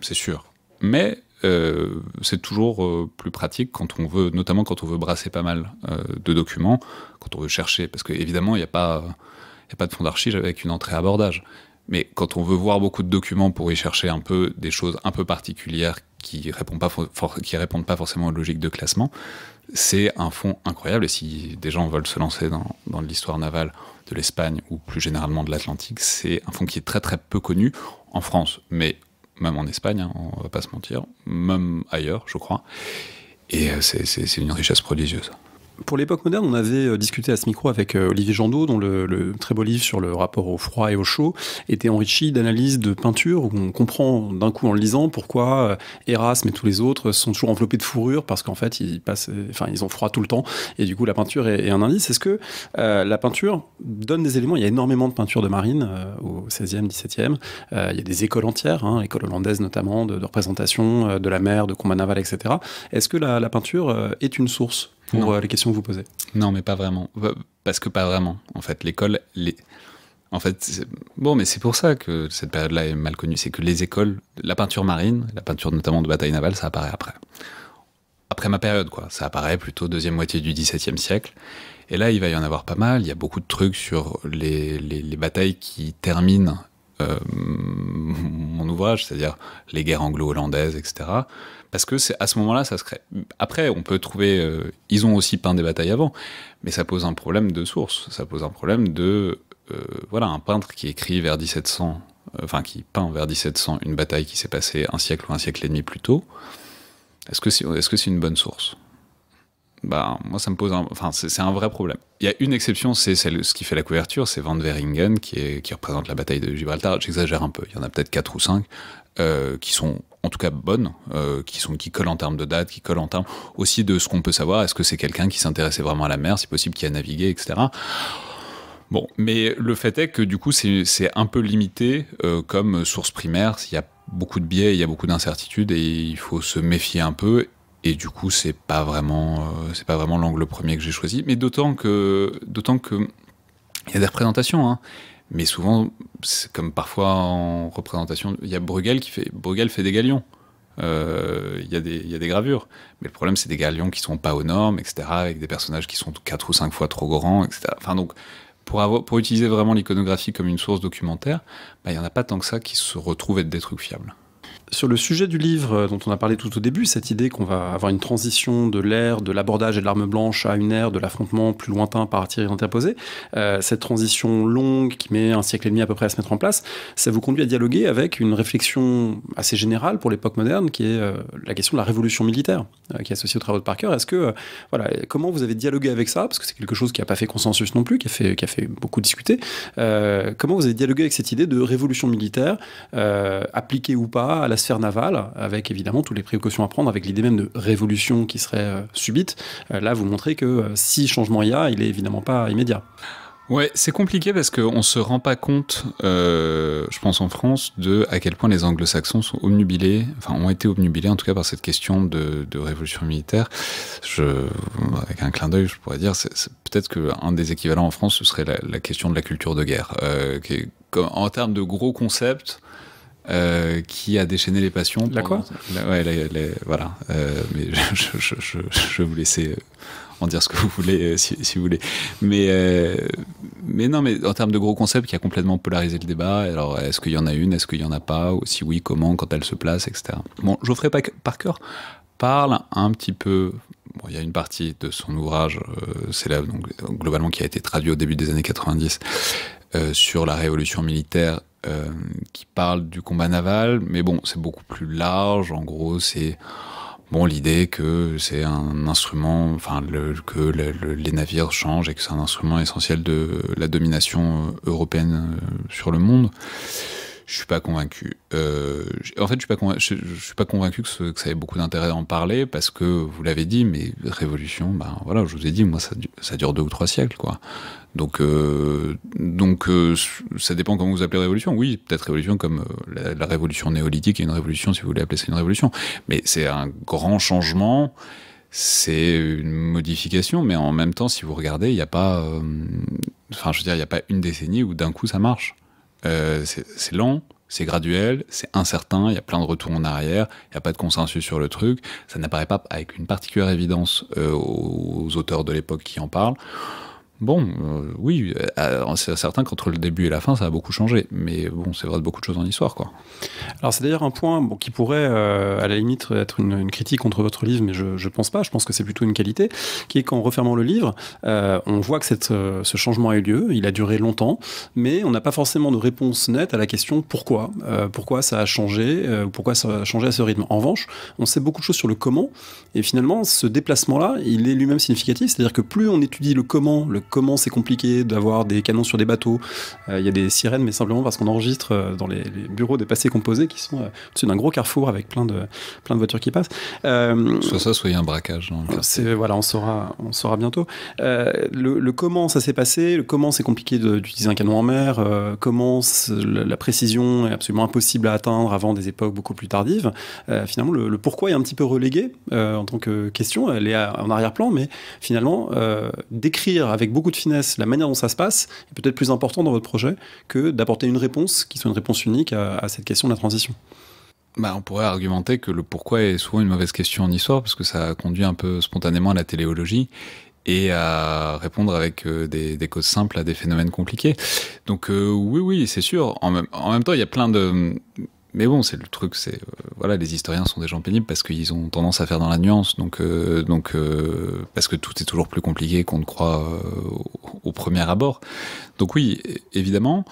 c'est sûr. Mais euh, c'est toujours plus pratique quand on veut, notamment quand on veut brasser pas mal de documents, quand on veut chercher, parce qu'évidemment, il n'y a, pas de fond d'archives avec une entrée abordage. Mais quand on veut voir beaucoup de documents pour y chercher un peu des choses un peu particulières qui répondent pas, qui répondent pas forcément aux logiques de classement, c'est un fonds incroyable. Et si des gens veulent se lancer dans, l'histoire navale de l'Espagne ou plus généralement de l'Atlantique, c'est un fonds qui est très très peu connu en France, mais même en Espagne, hein, on va pas se mentir, même ailleurs, je crois. Et euh, c'est une richesse prodigieuse. Pour l'époque moderne, on avait euh, discuté à ce micro avec euh, Olivier Jandot, dont le, très beau livre sur le rapport au froid et au chaud était enrichi d'analyses de peinture, où on comprend d'un coup en le lisant pourquoi euh, Erasme et tous les autres sont toujours enveloppés de fourrure, parce qu'en fait, ils, passent, enfin, ils ont froid tout le temps, et du coup, la peinture est, un indice. Est-ce que la peinture donne des éléments Il y a énormément de peintures de marine au 16e, 17e. il y a des écoles entières, hein, écoles hollandaise notamment, de, représentation de la mer, de combat naval, etc. Est-ce que la, la peinture est une source pour euh, les questions que vous posez. Non, mais pas vraiment. Bah, parce que pas vraiment. En fait, l'école, les... en fait, bon, mais c'est pour ça que cette période-là est mal connue. C'est que les écoles, la peinture marine, la peinture notamment de bataille navale, ça apparaît après. Après ma période, quoi. Ça apparaît plutôt deuxième moitié du XVIIe siècle. Et là, il va y en avoir pas mal. Il y a beaucoup de trucs sur les, les, les batailles qui terminent euh, mon ouvrage, c'est-à-dire les guerres anglo-hollandaises, etc. Parce que c'est à ce moment-là, ça se crée. Après, on peut trouver. Euh, ils ont aussi peint des batailles avant, mais ça pose un problème de source. Ça pose un problème de. Euh, voilà, un peintre qui écrit vers 1700, enfin, qui peint vers 1700 une bataille qui s'est passée un siècle ou un siècle et demi plus tôt. Est-ce que c'est une bonne source bah, moi, ça me pose un... Enfin, c'est un vrai problème. Il y a une exception, c'est ce qui fait la couverture, c'est Van Veringen, qui, est, qui représente la bataille de Gibraltar. J'exagère un peu, il y en a peut-être 4 ou 5 euh, qui sont en tout cas bonnes, euh, qui, sont, qui collent en termes de date, qui collent en termes aussi de ce qu'on peut savoir. Est-ce que c'est quelqu'un qui s'intéressait vraiment à la mer, si possible, qui a navigué, etc. Bon, mais le fait est que du coup, c'est un peu limité euh, comme source primaire. Il y a beaucoup de biais, il y a beaucoup d'incertitudes et il faut se méfier un peu. Et du coup, c'est pas vraiment, euh, c'est pas vraiment l'angle premier que j'ai choisi. Mais d'autant que, d'autant que, il y a des représentations, hein. Mais souvent, c'est comme parfois en représentation, il y a Bruegel qui fait, Bruegel fait des galions. Euh, il y, y, a des gravures. Mais le problème, c'est des galions qui sont pas aux normes, etc., avec des personnages qui sont quatre ou cinq fois trop grands, etc. Enfin, donc, pour, avoir, pour utiliser vraiment l'iconographie comme une source documentaire, bah, il y n'y en a pas tant que ça qui se retrouvent être des trucs fiables. Sur le sujet du livre euh, dont on a parlé tout au début, cette idée qu'on va avoir une transition de l'ère de l'abordage et de l'arme blanche à une ère de l'affrontement plus lointain par tir et euh, cette transition longue qui met un siècle et demi à peu près à se mettre en place, ça vous conduit à dialoguer avec une réflexion assez générale pour l'époque moderne qui est euh, la question de la révolution militaire qui est associée au travail de Parker. Est-ce que, voilà, comment vous avez dialogué avec ça Parce que c'est quelque chose qui n'a pas fait consensus non plus, qui a fait, qui a fait beaucoup discuter. comment vous avez dialogué avec cette idée de révolution militaire, appliquée ou pas à la sphère navale, avec évidemment toutes les précautions à prendre, avec l'idée même de révolution qui serait euh, subite. Euh, là, vous montrez que euh, si changement il y a, il n'est évidemment pas immédiat. Ouais, c'est compliqué parce qu'on ne se rend pas compte, je pense en France, de à quel point les anglo-saxons sont obnubilés, enfin ont été obnubilés en tout cas par cette question de, révolution militaire. avec un clin d'œil, je pourrais dire, c'est, peut-être qu'un des équivalents en France, ce serait la, question de la culture de guerre. en termes de gros concepts, euh, qui a déchaîné les passions. La quoi ouais, voilà. mais je, vais vous laisser euh, en dire ce que vous voulez, euh, si, vous voulez. Mais, mais non, mais en termes de gros concepts qui a complètement polarisé le débat, alors est-ce qu'il y en a une, est-ce qu'il n'y en a pas, ou si oui, comment, quand elle se place, etc. Bon, Geoffrey Parker parle un petit peu. il y a une partie de son ouvrage célèbre, donc, globalement, qui a été traduit au début des années 90 sur la révolution militaire euh, qui parle du combat naval, mais bon, c'est beaucoup plus large. En gros, c'est bon l'idée que c'est un instrument, enfin que les navires changent et que c'est un instrument essentiel de la domination euh, européenne euh, sur le monde. Je suis pas convaincu. Euh, en fait, je suis pas convaincu, suis pas convaincu que, ça ait beaucoup d'intérêt d'en parler parce que vous l'avez dit, mais révolution, ben voilà, je vous ai dit, moi ça, dure deux ou trois siècles, quoi. Donc, euh, donc euh, ça dépend comment vous appelez révolution. Oui, peut-être révolution comme la, révolution néolithique est une révolution si vous voulez appeler ça une révolution, mais c'est un grand changement c'est une modification, mais en même temps, si vous regardez, il n'y a pas, enfin, je veux dire, il n'y a pas une décennie où d'un coup ça marche. Euh, c'est lent, c'est graduel, c'est incertain, il y a plein de retours en arrière, il n'y a pas de consensus sur le truc, ça n'apparaît pas avec une particulière évidence euh, aux auteurs de l'époque qui en parlent. Bon, euh, oui, euh, c'est certain qu'entre le début et la fin, ça a beaucoup changé. Mais bon, c'est vrai de beaucoup de choses en histoire, quoi. Alors, c'est d'ailleurs un point qui pourrait, euh, à la limite, être une, critique contre votre livre, mais je ne pense pas. Je pense que c'est plutôt une qualité, qui est qu'en refermant le livre, on voit que ce changement a eu lieu. Il a duré longtemps, mais on n'a pas forcément de réponse nette à la question pourquoi, pourquoi ça a changé, pourquoi ça a changé à ce rythme. En revanche, on sait beaucoup de choses sur le comment, et finalement, ce déplacement-là, il est lui-même significatif. C'est-à-dire que plus on étudie le comment, le comment c'est compliqué d'avoir des canons sur des bateaux. Euh, il y a des sirènes, mais simplement parce qu'on enregistre euh, dans les, bureaux des passés composés qui sont euh, au-dessus d'un gros carrefour avec plein de, plein de voitures qui passent. soit ça, soit il y a un braquage. voilà, on saura, on saura bientôt. Le, comment ça s'est passé, le comment c'est compliqué d'utiliser un canon en mer, comment la, précision est absolument impossible à atteindre avant des époques beaucoup plus tardives. finalement, le, pourquoi est un petit peu relégué en tant que question. Elle est en arrière-plan, mais finalement, décrire avec beaucoup de finesse la manière dont ça se passe est peut-être plus important dans votre projet que d'apporter une réponse qui soit une réponse unique à, cette question de la transition. Bah, on pourrait argumenter que le pourquoi est souvent une mauvaise question en histoire parce que ça conduit un peu spontanément à la téléologie et à répondre avec euh, des, causes simples à des phénomènes compliqués. Donc euh, oui, oui, c'est sûr. En en même temps, il y a plein de mais bon, c'est le truc, c'est euh, voilà, les historiens sont des gens pénibles parce qu'ils ont tendance à faire dans la nuance, donc euh, donc euh, parce que tout est toujours plus compliqué qu'on ne croit au, premier abord. Donc oui, évidemment.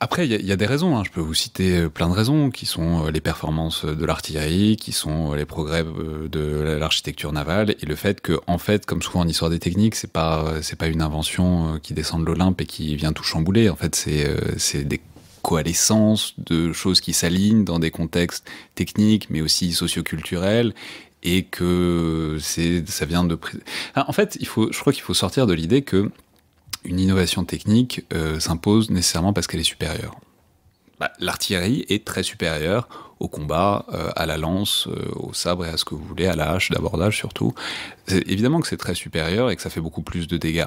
après, il y, a des raisons. Hein. Je peux vous citer plein de raisons qui sont les performances de l'artillerie, qui sont les progrès de l'architecture navale et le fait que, en fait, comme souvent en histoire des techniques, c'est pas c'est pas une invention qui descend de l'Olympe et qui vient tout chambouler. En fait, c'est c'est des coalescence, de choses qui s'alignent dans des contextes techniques, mais aussi socioculturels, et que c'est, ça vient de. en fait, il faut, je crois qu'il faut sortir de l'idée que une innovation technique euh, s'impose nécessairement parce qu'elle est supérieure. Bah, l'artillerie est très supérieure au combat, euh, à la lance, euh, au sabre et à ce que vous voulez, à la hache d'abordage surtout. évidemment que c'est très supérieur et que ça fait beaucoup plus de dégâts.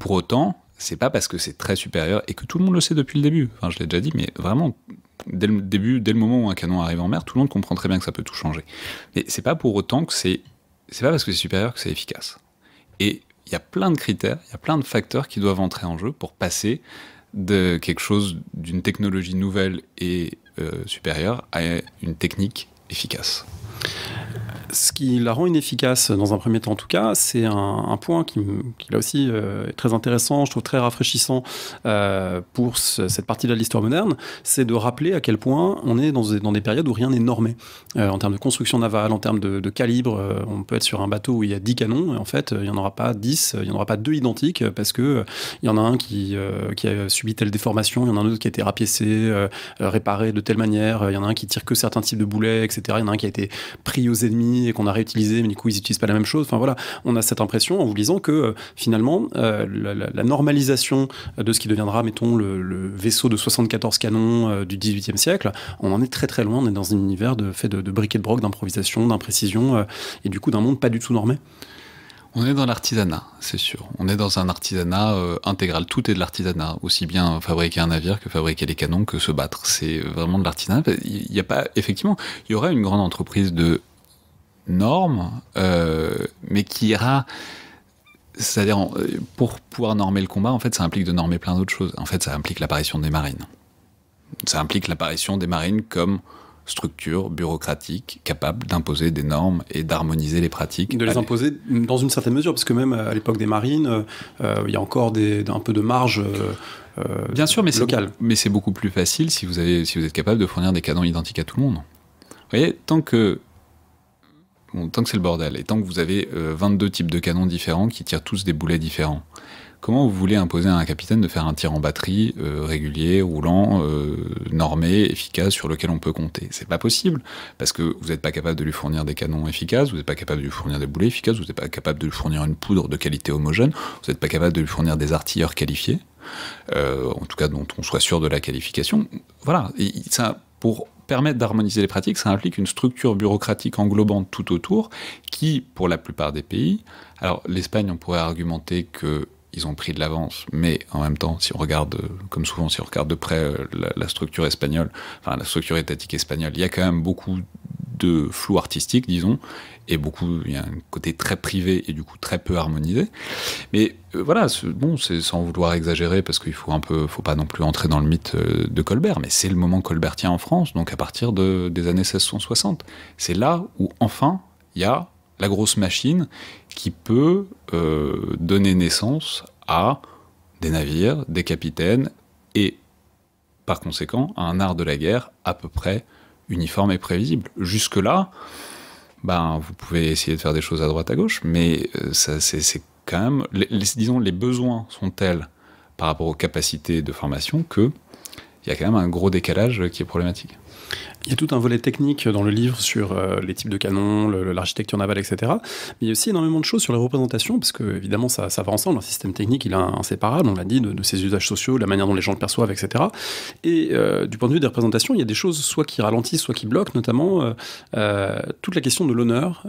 Pour autant, c'est pas parce que c'est très supérieur et que tout le monde le sait depuis le début. Enfin, je l'ai déjà dit, mais vraiment, dès le début, dès le moment où un canon arrive en mer, tout le monde comprend très bien que ça peut tout changer. Mais c'est pas pour autant que c'est. C'est pas parce que c'est supérieur que c'est efficace. Et il y a plein de critères, il y a plein de facteurs qui doivent entrer en jeu pour passer de quelque chose d'une technologie nouvelle et euh, supérieure à une technique efficace ce qui la rend inefficace dans un premier temps en tout cas, c'est un, point qui, là aussi euh, est très intéressant, je trouve très rafraîchissant euh, pour cette partie de l'histoire moderne, c'est de rappeler à quel point on est dans, des périodes où rien n'est normé. Euh, en termes de construction navale, en termes de, calibre, on peut être sur un bateau où il y a 10 canons, et en fait il n'y en aura pas 10, il n'y en aura pas deux identiques, parce que il y en a un qui, qui a subi telle déformation, il y en a un autre qui a été rapiécé, réparé de telle manière, il y en a un qui tire que certains types de boulets, etc. Il y en a un qui a été pris aux ennemis et qu'on a réutilisé, mais du coup, ils n'utilisent pas la même chose. Enfin voilà, on a cette impression en vous disant que euh, finalement, euh, la, normalisation de ce qui deviendra, mettons, le, vaisseau de 74 canons euh, du 18 siècle, on en est très très loin. On est dans un univers de, fait de, de briquet de broc, d'improvisation, d'imprécision, et du coup, d'un monde pas du tout normé. On est dans l'artisanat, c'est sûr. On est dans un artisanat intégral. Tout est de l'artisanat, aussi bien fabriquer un navire que fabriquer les canons que se battre. C'est vraiment de l'artisanat. Il n'y a pas, effectivement, il y aurait une grande entreprise de normes, euh, mais qui ira c'est-à-dire, euh, pour pouvoir normer le combat, en fait, ça implique de normer plein d'autres choses. En fait, ça implique l'apparition des marines. Ça implique l'apparition des marines comme structure bureaucratique capable d'imposer des normes et d'harmoniser les pratiques. De les imposer dans une certaine mesure, parce que même euh, à l'époque des marines, il y a encore un peu de marge. Bien sûr, mais c'est beaucoup plus facile si vous, êtes capable de fournir des canons identiques à tout le monde. Vous voyez, tant que tant que c'est le bordel, et tant que vous avez 22 euh, types de canons différents qui tirent tous des boulets différents, comment vous voulez imposer à un capitaine de faire un tir en batterie euh, régulier, roulant, euh, normé, efficace, sur lequel on peut compter C'est pas possible, parce que vous n'êtes pas capable de lui fournir des canons efficaces, vous n'êtes pas capable de lui fournir des boulets efficaces, vous n'êtes pas capable de lui fournir une poudre de qualité homogène, vous n'êtes pas capable de lui fournir des artilleurs qualifiés, en tout cas dont on soit sûr de la qualification. Voilà, ça, pour permettre d'harmoniser les pratiques, ça implique une structure bureaucratique englobante tout autour, qui, pour la plupart des pays, alors l'Espagne, on pourrait argumenter que ils ont pris de l'avance, mais en même temps, si on regarde, comme souvent, si on regarde de près euh, la structure espagnole, enfin la structure étatique espagnole, il y a quand même beaucoup de flou artistique, disons, et beaucoup, il y a un côté très privé et du coup très peu harmonisé. Mais euh, voilà, bon, c'est sans vouloir exagérer parce qu'il faut un peu, faut pas non plus entrer dans le mythe euh, de Colbert, mais c'est le moment colbertien en France, donc à partir des années 1660. C'est là où enfin il y a la grosse machine qui peut euh, donner naissance à des navires, des capitaines et par conséquent à un art de la guerre à peu près uniforme et prévisible. Jusque-là, ben, vous pouvez essayer de faire des choses à droite à gauche, mais euh, ça, c'est quand même. Les, disons, les besoins sont tels par rapport aux capacités de formation que il y a quand même un gros décalage qui est problématique. Il y a tout un volet technique dans le livre sur euh, les types de canons, l'architecture navale, etc. Mais il y a aussi énormément de choses sur les représentations, parce que évidemment ça, va ensemble. Un système technique, il est inséparable, on l'a dit, de, ses usages sociaux, la manière dont les gens le perçoivent, etc. Et euh, du point de vue des représentations, il y a des choses soit qui ralentissent, soit qui bloquent, notamment euh, toute la question de l'honneur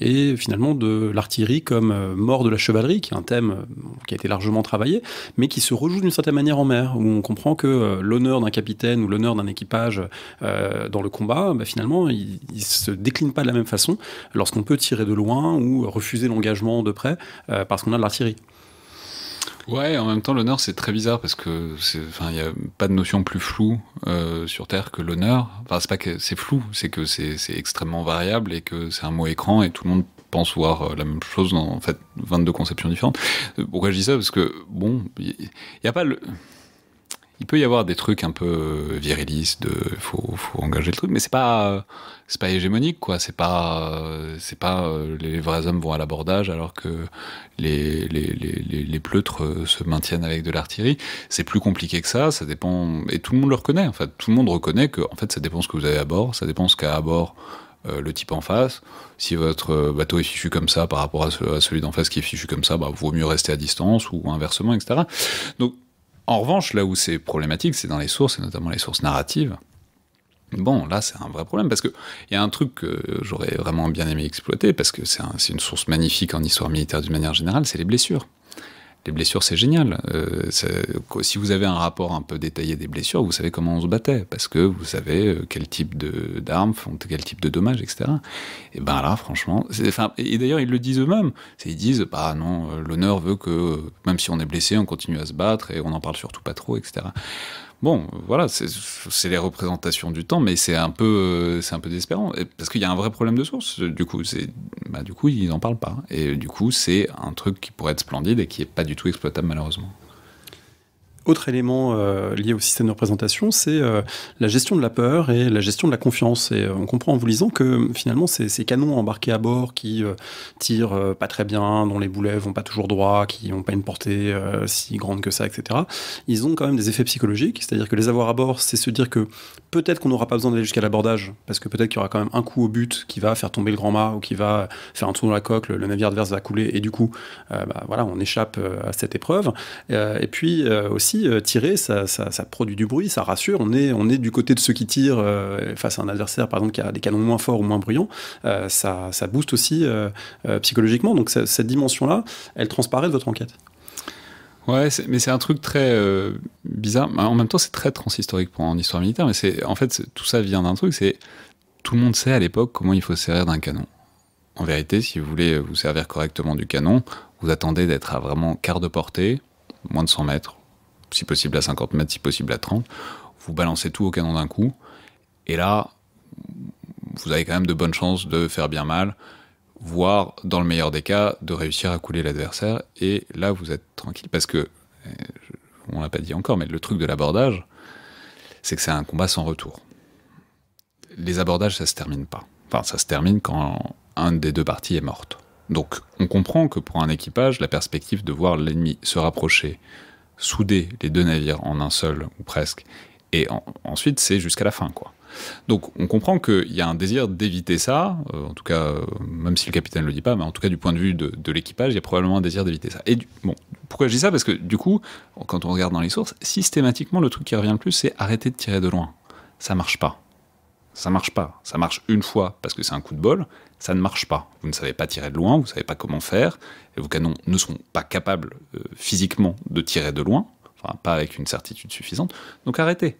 et finalement de l'artillerie comme mort de la chevalerie, qui est un thème qui a été largement travaillé, mais qui se rejoue d'une certaine manière en mer, où on comprend que l'honneur d'un capitaine ou l'honneur d'un équipage euh, dans le combat, bah, finalement, il ne se décline pas de la même façon lorsqu'on peut tirer de loin ou refuser l'engagement de près euh, parce qu'on a de l'artillerie. Ouais, en même temps, l'honneur, c'est très bizarre parce que, enfin, il n'y a pas de notion plus floue euh, sur Terre que l'honneur. Enfin, c'est pas que c'est flou, c'est que c'est extrêmement variable et que c'est un mot écran et tout le monde pense voir la même chose dans en fait 22 conceptions différentes. Pourquoi je dis ça Parce que bon, il n'y a pas le il peut y avoir des trucs un peu euh, virilistes, de faut, faut engager le truc, mais c'est pas euh, c'est pas hégémonique quoi, c'est pas euh, c'est pas les vrais hommes vont à l'abordage alors que les les, les, les pleutres se maintiennent avec de l'artillerie. C'est plus compliqué que ça, ça dépend et tout le monde le reconnaît. En tout le monde reconnaît que en fait ça dépend ce que vous avez à bord, ça dépend ce qu'a à bord. le type en face. Si votre bateau est fichu comme ça par rapport à, celui d'en face qui est fichu comme ça, bah, vaut mieux rester à distance ou inversement, etc. Donc en revanche, là où c'est problématique, c'est dans les sources, et notamment les sources narratives. Bon, là, c'est un vrai problème, parce qu'il y a un truc que j'aurais vraiment bien aimé exploiter, parce que c'est une source magnifique en histoire militaire d'une manière générale, c'est les blessures. Les blessures, c'est génial. Euh, si vous avez un rapport un peu détaillé des blessures, vous savez comment on se battait, parce que vous savez euh, quel type d'armes font quel type de dommages, etc. Et ben là, franchement, et d'ailleurs, ils le disent eux-mêmes. Ils disent, bah non, euh, l'honneur veut que, même si on est blessé, on continue à se battre et on n'en parle surtout pas trop, etc. Bon, voilà, c'est les représentations du temps, mais c'est un peu, euh, c'est un peu désespérant parce qu'il y a un vrai problème de source. Du coup, c'est, bah, du coup, ils n'en parlent pas, et du coup, c'est un truc qui pourrait être splendide et qui est pas du tout exploitable malheureusement. Autre élément euh, lié au système de représentation, c'est euh, la gestion de la peur et la gestion de la confiance. Et euh, on comprend en vous lisant que finalement, ces, ces canons embarqués à bord qui tirent pas très bien, dont les boulets vont pas toujours droit, qui n'ont pas une portée si grande que ça, etc., ils ont quand même des effets psychologiques. C'est-à-dire que les avoir à bord, c'est se dire que peut-être qu'on n'aura pas besoin d'aller jusqu'à l'abordage, parce que peut-être qu'il y aura quand même un coup au but qui va faire tomber le grand mât ou qui va faire un tour dans la coque, le, navire adverse va couler, et du coup, bah, voilà, on échappe à cette épreuve. et puis aussi, euh, tirer, ça, produit du bruit, ça rassure. On est, on est du côté de ceux qui tirent euh, face à un adversaire, par exemple, qui a des canons moins forts ou moins bruyants. Euh, ça, booste aussi psychologiquement. Donc cette dimension-là, elle transparaît de votre enquête. Ouais, mais c'est un truc très bizarre. Bah, en même temps, c'est très transhistorique pour en histoire militaire. Mais c'est en fait tout ça vient d'un truc. C'est tout le monde sait à l'époque comment il faut se servir d'un canon. En vérité, si vous voulez vous servir correctement du canon, vous attendez d'être à vraiment quart de portée, moins de 100 mètres, si possible à 50 mètres, si possible à 30. Vous balancez tout au canon d'un coup. Et là, vous avez quand même de bonnes chances de faire bien mal, voire, dans le meilleur des cas, de réussir à couler l'adversaire. Et là, vous êtes tranquille. Parce que, on l'a pas dit encore, mais le truc de l'abordage, c'est que c'est un combat sans retour. Les abordages, ça se termine pas. Enfin, ça se termine quand un des deux parties est morte. Donc, on comprend que pour un équipage, la perspective de voir l'ennemi se rapprocher souder les deux navires en un seul, ou presque. Et ensuite, c'est jusqu'à la fin, quoi. Donc on comprend qu'il y a un désir d'éviter ça, euh, en tout cas, euh, même si le capitaine ne le dit pas, mais en tout cas du point de vue de, l'équipage, il y a probablement un désir d'éviter ça. Et bon, pourquoi je dis ça Parce que du coup, quand on regarde dans les sources, systématiquement, le truc qui revient le plus, c'est arrêter de tirer de loin. Ça marche pas ça marche pas. Ça marche une fois parce que c'est un coup de bol, ça ne marche pas. Vous ne savez pas tirer de loin, vous ne savez pas comment faire, et vos canons ne sont pas capables euh, physiquement de tirer de loin, enfin pas avec une certitude suffisante, donc arrêtez.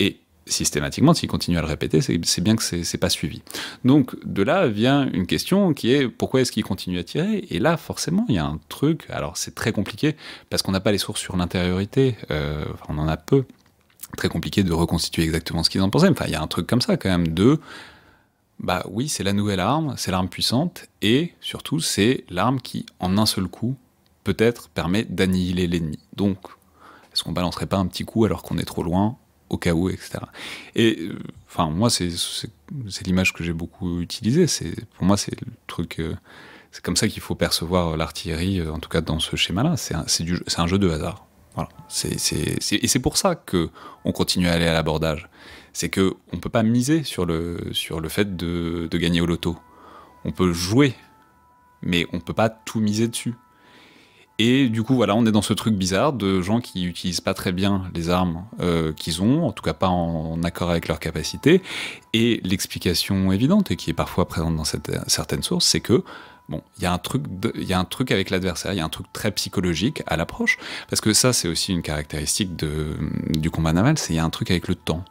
Et systématiquement, s'il continue à le répéter, c'est bien que c'est pas suivi. Donc de là vient une question qui est pourquoi est-ce qu'il continue à tirer Et là, forcément, il y a un truc, alors c'est très compliqué, parce qu'on n'a pas les sources sur l'intériorité, euh, on en a peu, très compliqué de reconstituer exactement ce qu'ils en pensaient. Enfin, il y a un truc comme ça quand même de bah oui, c'est la nouvelle arme, c'est l'arme puissante et surtout c'est l'arme qui en un seul coup peut-être permet d'annihiler l'ennemi. Donc est-ce qu'on balancerait pas un petit coup alors qu'on est trop loin au cas où, etc. Et euh, enfin, moi, c'est l'image que j'ai beaucoup utilisée. Pour moi, c'est le truc. Euh, c'est comme ça qu'il faut percevoir l'artillerie, euh, en tout cas dans ce schéma-là. C'est un, jeu de hasard et c'est pour ça que on continue à aller à l'abordage. C'est que on peut pas miser sur le, sur le fait de, de gagner au loto. On peut jouer, mais on peut pas tout miser dessus. Et du coup, voilà, on est dans ce truc bizarre de gens qui utilisent pas très bien les armes euh, qu'ils ont, en tout cas pas en accord avec leurs capacités. Et l'explication évidente, et qui est parfois présente dans cette, certaines sources, c'est que Bon, il y a un truc, y un truc avec l'adversaire, il y a un truc très psychologique à l'approche, parce que ça, c'est aussi une caractéristique de, du combat naval, c'est il y a un truc avec le temps.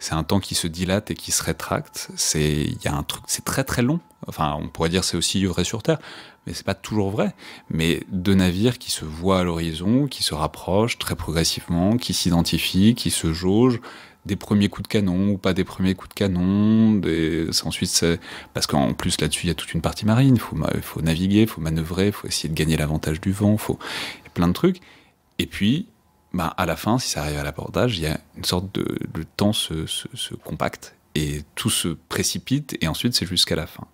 C'est un temps qui se dilate et qui se rétracte. C'est il y un truc, c'est très très long. Enfin, on pourrait dire c'est aussi vrai sur terre, mais c'est pas toujours vrai. Mais deux navires qui se voient à l'horizon, qui se rapprochent très progressivement, qui s'identifient, qui se jaugent, des premiers coups de canon ou pas des premiers coups de canon. Des... Ensuite, parce qu'en plus là-dessus, il y a toute une partie marine. Il faut, faut naviguer, il faut manœuvrer, il faut essayer de gagner l'avantage du vent, faut y a plein de trucs. Et puis, bah, à la fin, si ça arrive à l'abordage, il y a une sorte de le temps se, se, compacte et tout se précipite et ensuite c'est jusqu'à la fin.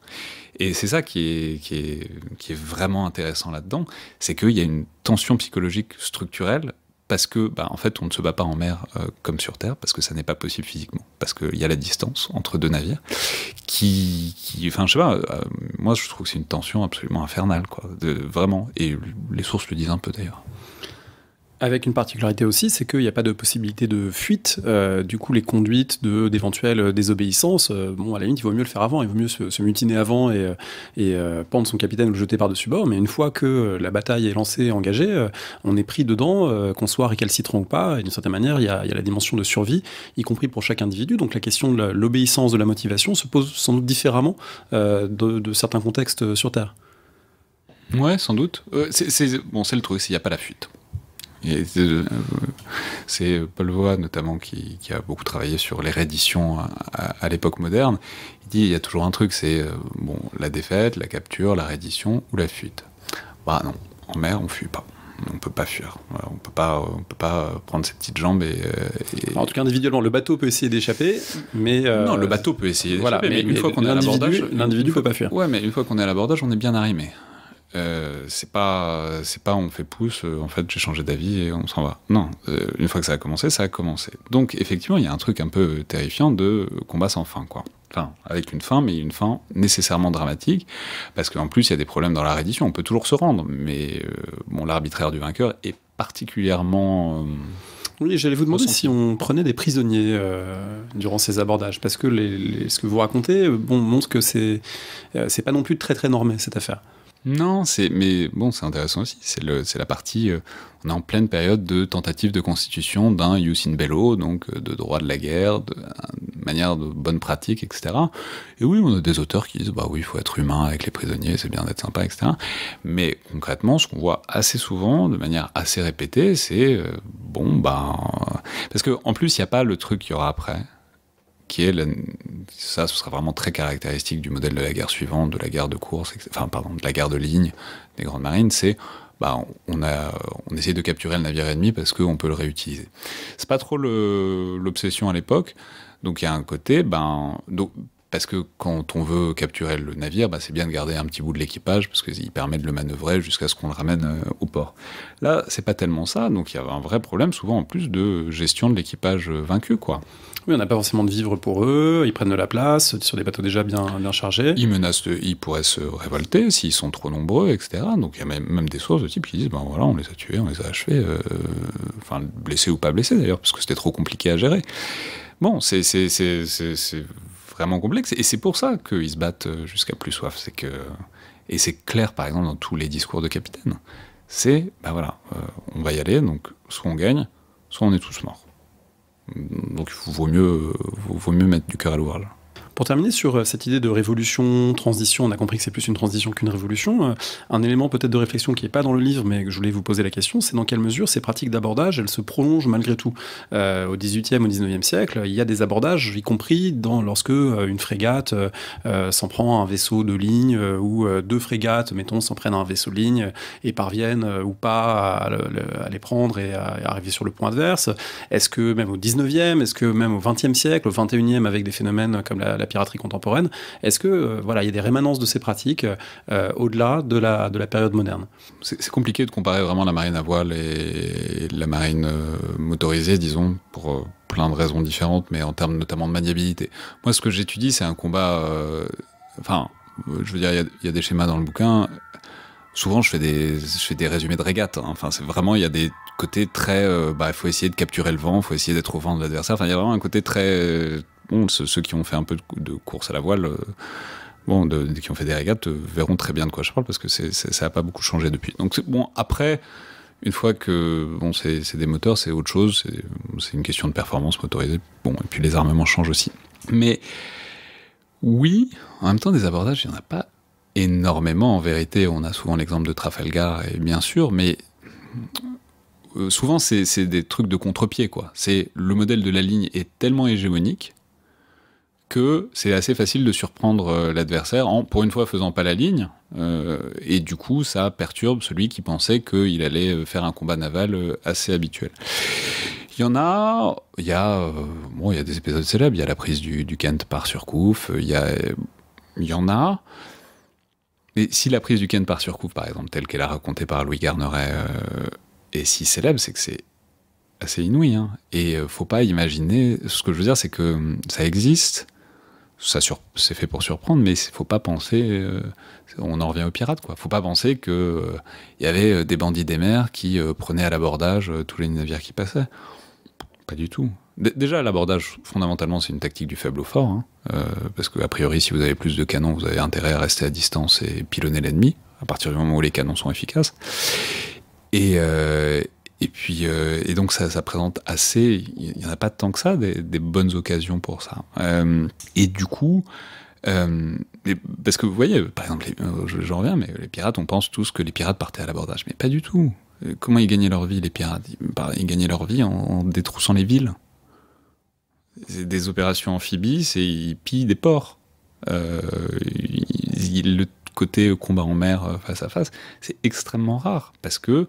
Et c'est ça qui est, qui, est, qui est vraiment intéressant là-dedans, c'est qu'il y a une tension psychologique structurelle parce que, bah, en fait, on ne se bat pas en mer euh, comme sur Terre, parce que ça n'est pas possible physiquement, parce qu'il y a la distance entre deux navires, qui, enfin, je sais pas, euh, moi, je trouve que c'est une tension absolument infernale, quoi, de, vraiment, et les sources le disent un peu d'ailleurs. Avec une particularité aussi, c'est qu'il n'y a pas de possibilité de fuite. Euh, du coup, les conduites de, d'éventuelles désobéissances, euh, bon, à la limite, il vaut mieux le faire avant, il vaut mieux se, mutiner avant et, euh, et pendre son capitaine ou le jeter par-dessus bord. Mais une fois que la bataille est lancée, engagée, on est pris dedans, qu'on soit récalcitrant ou pas. Et d'une certaine manière, il y, a, la dimension de survie, y compris pour chaque individu. Donc la question de l'obéissance, de la motivation se pose sans doute différemment de, certains contextes sur Terre. Ouais, sans doute. c'est, bon, c'est le truc, s'il n'y a pas la fuite. Euh, c'est Paul Voa notamment qui, a beaucoup travaillé sur les redditions à, l'époque moderne. Il dit il y a toujours un truc, c'est euh, bon, la défaite, la capture, la reddition ou la fuite. Bah non, en mer on ne fuit pas on ne peut pas fuir. On peut pas, on peut pas prendre ses petites jambes et, euh, En tout cas, individuellement, le bateau peut essayer d'échapper, mais non, le bateau peut essayer. Voilà, mais, une fois qu'on est à l'abordage, l'individu peut pas fuir. Ouais, mais une fois qu'on est à l'abordage, on est bien arrimé. Euh, c'est pas c'est pas on fait pouce euh, en fait j'ai changé d'avis et on s'en va non euh, une fois que ça a commencé ça a commencé donc effectivement il y a un truc un peu terrifiant de combat sans fin quoi enfin avec une fin mais une fin nécessairement dramatique parce qu'en plus il y a des problèmes dans la reddition on peut toujours se rendre mais bon l'arbitraire du vainqueur est particulièrement oui, j'allais vous demander si on prenait des prisonniers durant ces abordages, parce que ce que vous racontez bon, montre que c'est c'est pas non plus très très normé cette affaire. Non, c'est mais bon, c'est intéressant aussi. C'est la partie. Euh, on est en pleine période de tentative de constitution d'un in Bello, donc euh, de droit de la guerre, de, euh, manière de bonne pratique, etc. Et oui, on a des auteurs qui disent bah oui, il faut être humain avec les prisonniers, c'est bien d'être sympa, etc. Mais concrètement, ce qu'on voit assez souvent, de manière assez répétée, c'est bon bah parce qu'en plus il n'y a pas le truc qu'il y aura après qui est ça, ce sera vraiment très caractéristique du modèle de la guerre suivante, de la guerre de course, enfin pardon, de la guerre de ligne des grandes marines, c'est bah, on, a, on essaie de capturer le navire ennemi parce qu'on peut le réutiliser. C'est pas trop l'obsession à l'époque, donc il y a un côté, ben, donc, parce que quand on veut capturer le navire, ben, c'est bien de garder un petit bout de l'équipage parce qu'il permet de le manœuvrer jusqu'à ce qu'on le ramène euh, au port. Là, c'est pas tellement ça, donc il y a un vrai problème souvent en plus de gestion de l'équipage euh, vaincu, quoi. Oui, on n'a pas forcément de vivre pour eux, ils prennent de la place sur des bateaux déjà bien, bien chargés. Ils menacent, ils pourraient se révolter s'ils sont trop nombreux, etc. Donc il y a même, des sources de type qui disent, ben voilà, on les a tués, on les a achevés, euh, enfin blessés ou pas blessés d'ailleurs, parce que c'était trop compliqué à gérer. Bon, c'est vraiment complexe, et c'est pour ça qu'ils se battent jusqu'à plus soif, c'est que... Et c'est clair, par exemple, dans tous les discours de capitaine. C'est, ben voilà, euh, on va y aller, donc soit on gagne, soit on est tous morts donc il vaut mieux, vaut mieux mettre du cœur à pour terminer sur euh, cette idée de révolution, transition, on a compris que c'est plus une transition qu'une révolution. Euh, un élément peut-être de réflexion qui n'est pas dans le livre, mais que je voulais vous poser la question, c'est dans quelle mesure ces pratiques d'abordage, elles se prolongent malgré tout. Euh, au 18e, au 19e siècle, il y a des abordages, y compris lorsque une frégate s'en prend à un vaisseau de ligne, ou deux frégates, mettons, s'en prennent à un vaisseau de ligne et parviennent ou pas à, les prendre et à, arriver sur le point adverse. Est-ce que même au 19e, est-ce que même au 20e siècle, au 21e, avec des phénomènes comme la piraterie contemporaine. Est-ce que euh, voilà, il y a des rémanences de ces pratiques euh, au-delà de la, de la période moderne C'est compliqué de comparer vraiment la marine à voile et la marine euh, motorisée, disons, pour plein de raisons différentes, mais en termes notamment de maniabilité. Moi, ce que j'étudie, c'est un combat. enfin, je veux dire, il y, a des schémas dans le bouquin. Souvent, je fais des, je fais des résumés de régates. Hein. Enfin, c'est vraiment, il y a des côtés très. Bah, il faut essayer de capturer le vent, il faut essayer d'être au vent de l'adversaire. Enfin, il y a vraiment un côté très, bon, ceux qui ont fait un peu de, course à la voile, euh, bon, qui ont fait des régates, euh, verront très bien de quoi je parle parce que ça n'a pas beaucoup changé depuis. Donc bon, après, une fois que bon, c'est des moteurs, c'est autre chose, c'est une question de performance motorisée. Bon, et puis les armements changent aussi. Mais oui, en même temps, des abordages, il n'y en a pas énormément. En vérité, on a souvent l'exemple de Trafalgar, et bien sûr, mais euh, souvent, c'est des trucs de contre-pied, quoi. C'est le modèle de la ligne est tellement hégémonique que c'est assez facile de surprendre euh, l'adversaire en, pour une fois, faisant pas la ligne. Euh, et du coup, ça perturbe celui qui pensait qu'il allait euh, faire un combat naval assez habituel. Il y en a, il y a, il y a des épisodes célèbres, il y a la prise du, Kent par surcouf, il y, en a. Mais si la prise du Kent par surcouf, par exemple, telle qu'elle a racontée par Louis Garneret, est si célèbre, c'est que c'est assez inouï. Hein. Et faut pas imaginer, ce que je veux dire, c'est que hum, ça existe, ça c'est fait pour surprendre, mais il faut pas penser, euh, on en revient aux pirates, quoi. faut pas penser qu'il euh, y avait euh, des bandits des mers qui prenaient à l'abordage tous les navires qui passaient. Pas du tout. déjà, l'abordage, fondamentalement, c'est une tactique du faible au fort, hein. parce qu'a priori, si vous avez plus de canons, vous avez intérêt à rester à distance et pilonner l'ennemi, à partir du moment où les canons sont efficaces. Et, et puis, euh, et donc ça, présente assez, il n'y en a pas tant que ça, des, bonnes occasions pour ça. Euh, et du coup, euh, parce que vous voyez, par exemple, je reviens, mais les pirates, on pense tous que les pirates partaient à l'abordage, mais pas du tout. Comment ils gagnaient leur vie, les pirates Ils gagnaient leur vie en, détroussant les villes. Des opérations amphibies, c'est ils pillent des ports. le côté combat en mer face à face, c'est extrêmement rare parce que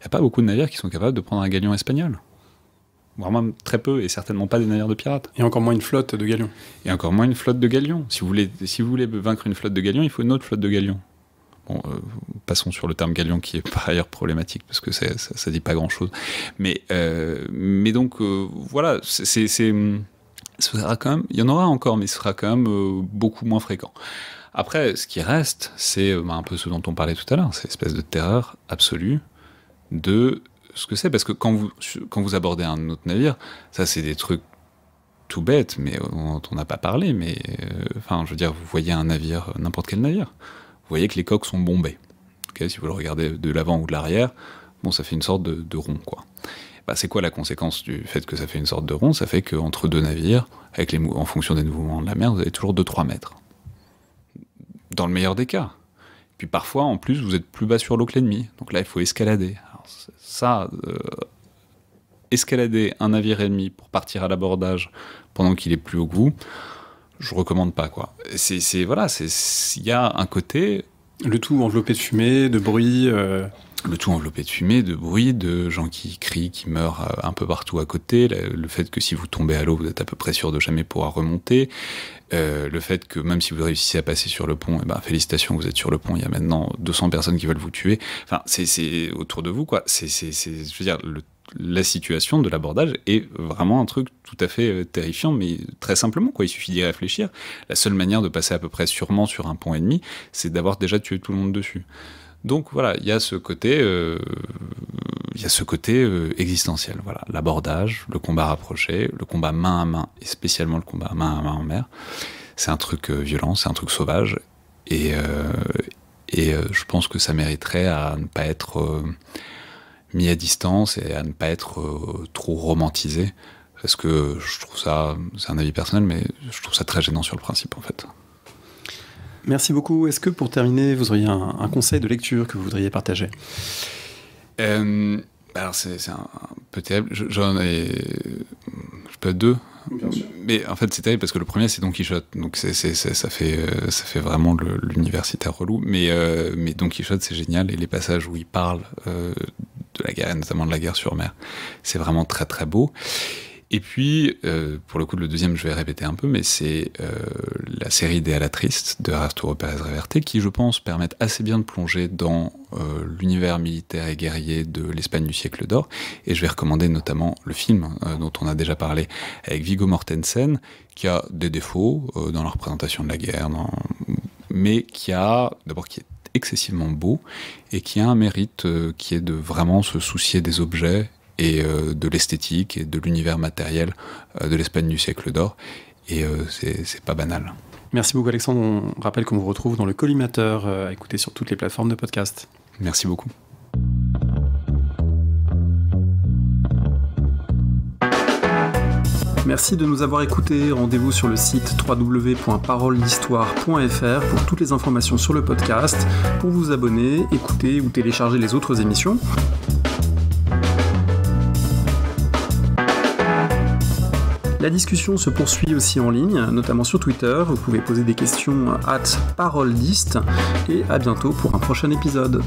il n'y a pas beaucoup de navires qui sont capables de prendre un galion espagnol. Vraiment très peu, et certainement pas des navires de pirates. Et encore moins une flotte de galions. Et encore moins une flotte de galions. Si vous voulez, si vous voulez vaincre une flotte de galions, il faut une autre flotte de galions. Euh, passons sur le terme galion qui est par ailleurs problématique parce que ça, ne dit pas grand chose. Mais, euh, mais donc, euh, voilà, c'est. Ce sera quand même, il y en aura encore, mais ce sera quand même beaucoup moins fréquent. Après, ce qui reste, c'est bah, un peu ce dont on parlait tout à l'heure, cette espèce de terreur absolue de ce que c'est. Parce que quand vous, quand vous abordez un autre navire, ça c'est des trucs tout bêtes, mais dont on n'a pas parlé, mais euh, enfin je veux dire, vous voyez un navire, euh, n'importe quel navire, vous voyez que les coques sont bombées. si vous le regardez de l'avant ou de l'arrière, bon ça fait une sorte de, rond quoi. Bah, c'est quoi la conséquence du fait que ça fait une sorte de rond Ça fait qu'entre deux navires, avec les en fonction des mouvements de la mer, vous avez toujours 2-3 mètres. Dans le meilleur des cas. Puis parfois, en plus, vous êtes plus bas sur l'eau que l'ennemi. Donc là, il faut escalader, ça, euh, escalader un navire ennemi pour partir à l'abordage pendant qu'il est plus haut que vous, je recommande pas quoi. C'est voilà, c'est il y a un côté. Le tout enveloppé de fumée, de bruit. Euh, le tout enveloppé de fumée, de bruit, de gens qui crient, qui meurent euh, un peu partout à côté, le fait que si vous tombez à l'eau, vous êtes à peu près sûr de jamais pouvoir remonter, euh, le fait que même si vous réussissez à passer sur le pont, et eh ben, félicitations, vous êtes sur le pont, il y a maintenant 200 personnes qui veulent vous tuer, enfin c'est autour de vous quoi, c'est, dire, la situation de l'abordage est vraiment un truc tout à fait euh, terrifiant, mais très simplement quoi, il suffit d'y réfléchir, la seule manière de passer à peu près sûrement sur un pont ennemi, c'est d'avoir déjà tué tout le monde dessus. Donc voilà, il y a ce côté, euh, y ce côté euh, existentiel. Voilà, l'abordage, le combat rapproché, le combat main à main, et spécialement le combat main à main en mer. C'est un truc euh, violent, c'est un truc sauvage, et, et je pense que ça mériterait à ne pas être mis à distance et à ne pas être trop romantisé, parce que je trouve ça, c'est un avis personnel, mais je trouve ça très gênant sur le principe en fait. Merci beaucoup. Est-ce que pour terminer, vous auriez un, conseil de lecture que vous voudriez partager euh, Alors, c'est un peu terrible. J'en ai. Je peux être deux Mais en fait, c'est terrible parce que le premier, c'est Don Quichotte. Donc, ça, fait, euh, ça fait vraiment l'universitaire relou. Euh, mais, Don Quichotte, c'est génial. Et les passages où il parle de la guerre, notamment de la guerre sur mer, c'est vraiment très, très beau. Et puis, euh, pour le coup, le deuxième, je vais répéter un peu, mais c'est euh, la série des de Arturo Pérez Reverte, qui, je pense, permettent assez bien de plonger dans euh, l'univers militaire et guerrier de l'Espagne du siècle d'or. Et je vais recommander notamment le film dont on a déjà parlé avec Vigo Mortensen, qui a des défauts dans la représentation de la guerre, mais qui a, d'abord, qui est excessivement beau et qui a un mérite qui est de vraiment se soucier des objets euh, de l'esthétique et de l'univers matériel euh, de l'Espagne du siècle d'or. Et euh, c'est pas banal. Merci beaucoup Alexandre. On rappelle qu'on vous retrouve dans le collimateur à écouter sur toutes les plateformes de podcast. Merci beaucoup. Merci de nous avoir écoutés. Rendez-vous sur le site www.paroledhistoire.fr pour toutes les informations sur le podcast, pour vous abonner, écouter ou télécharger les autres émissions. La discussion se poursuit aussi en ligne, notamment sur Twitter. Vous pouvez poser des questions à Parole et à bientôt pour un prochain épisode.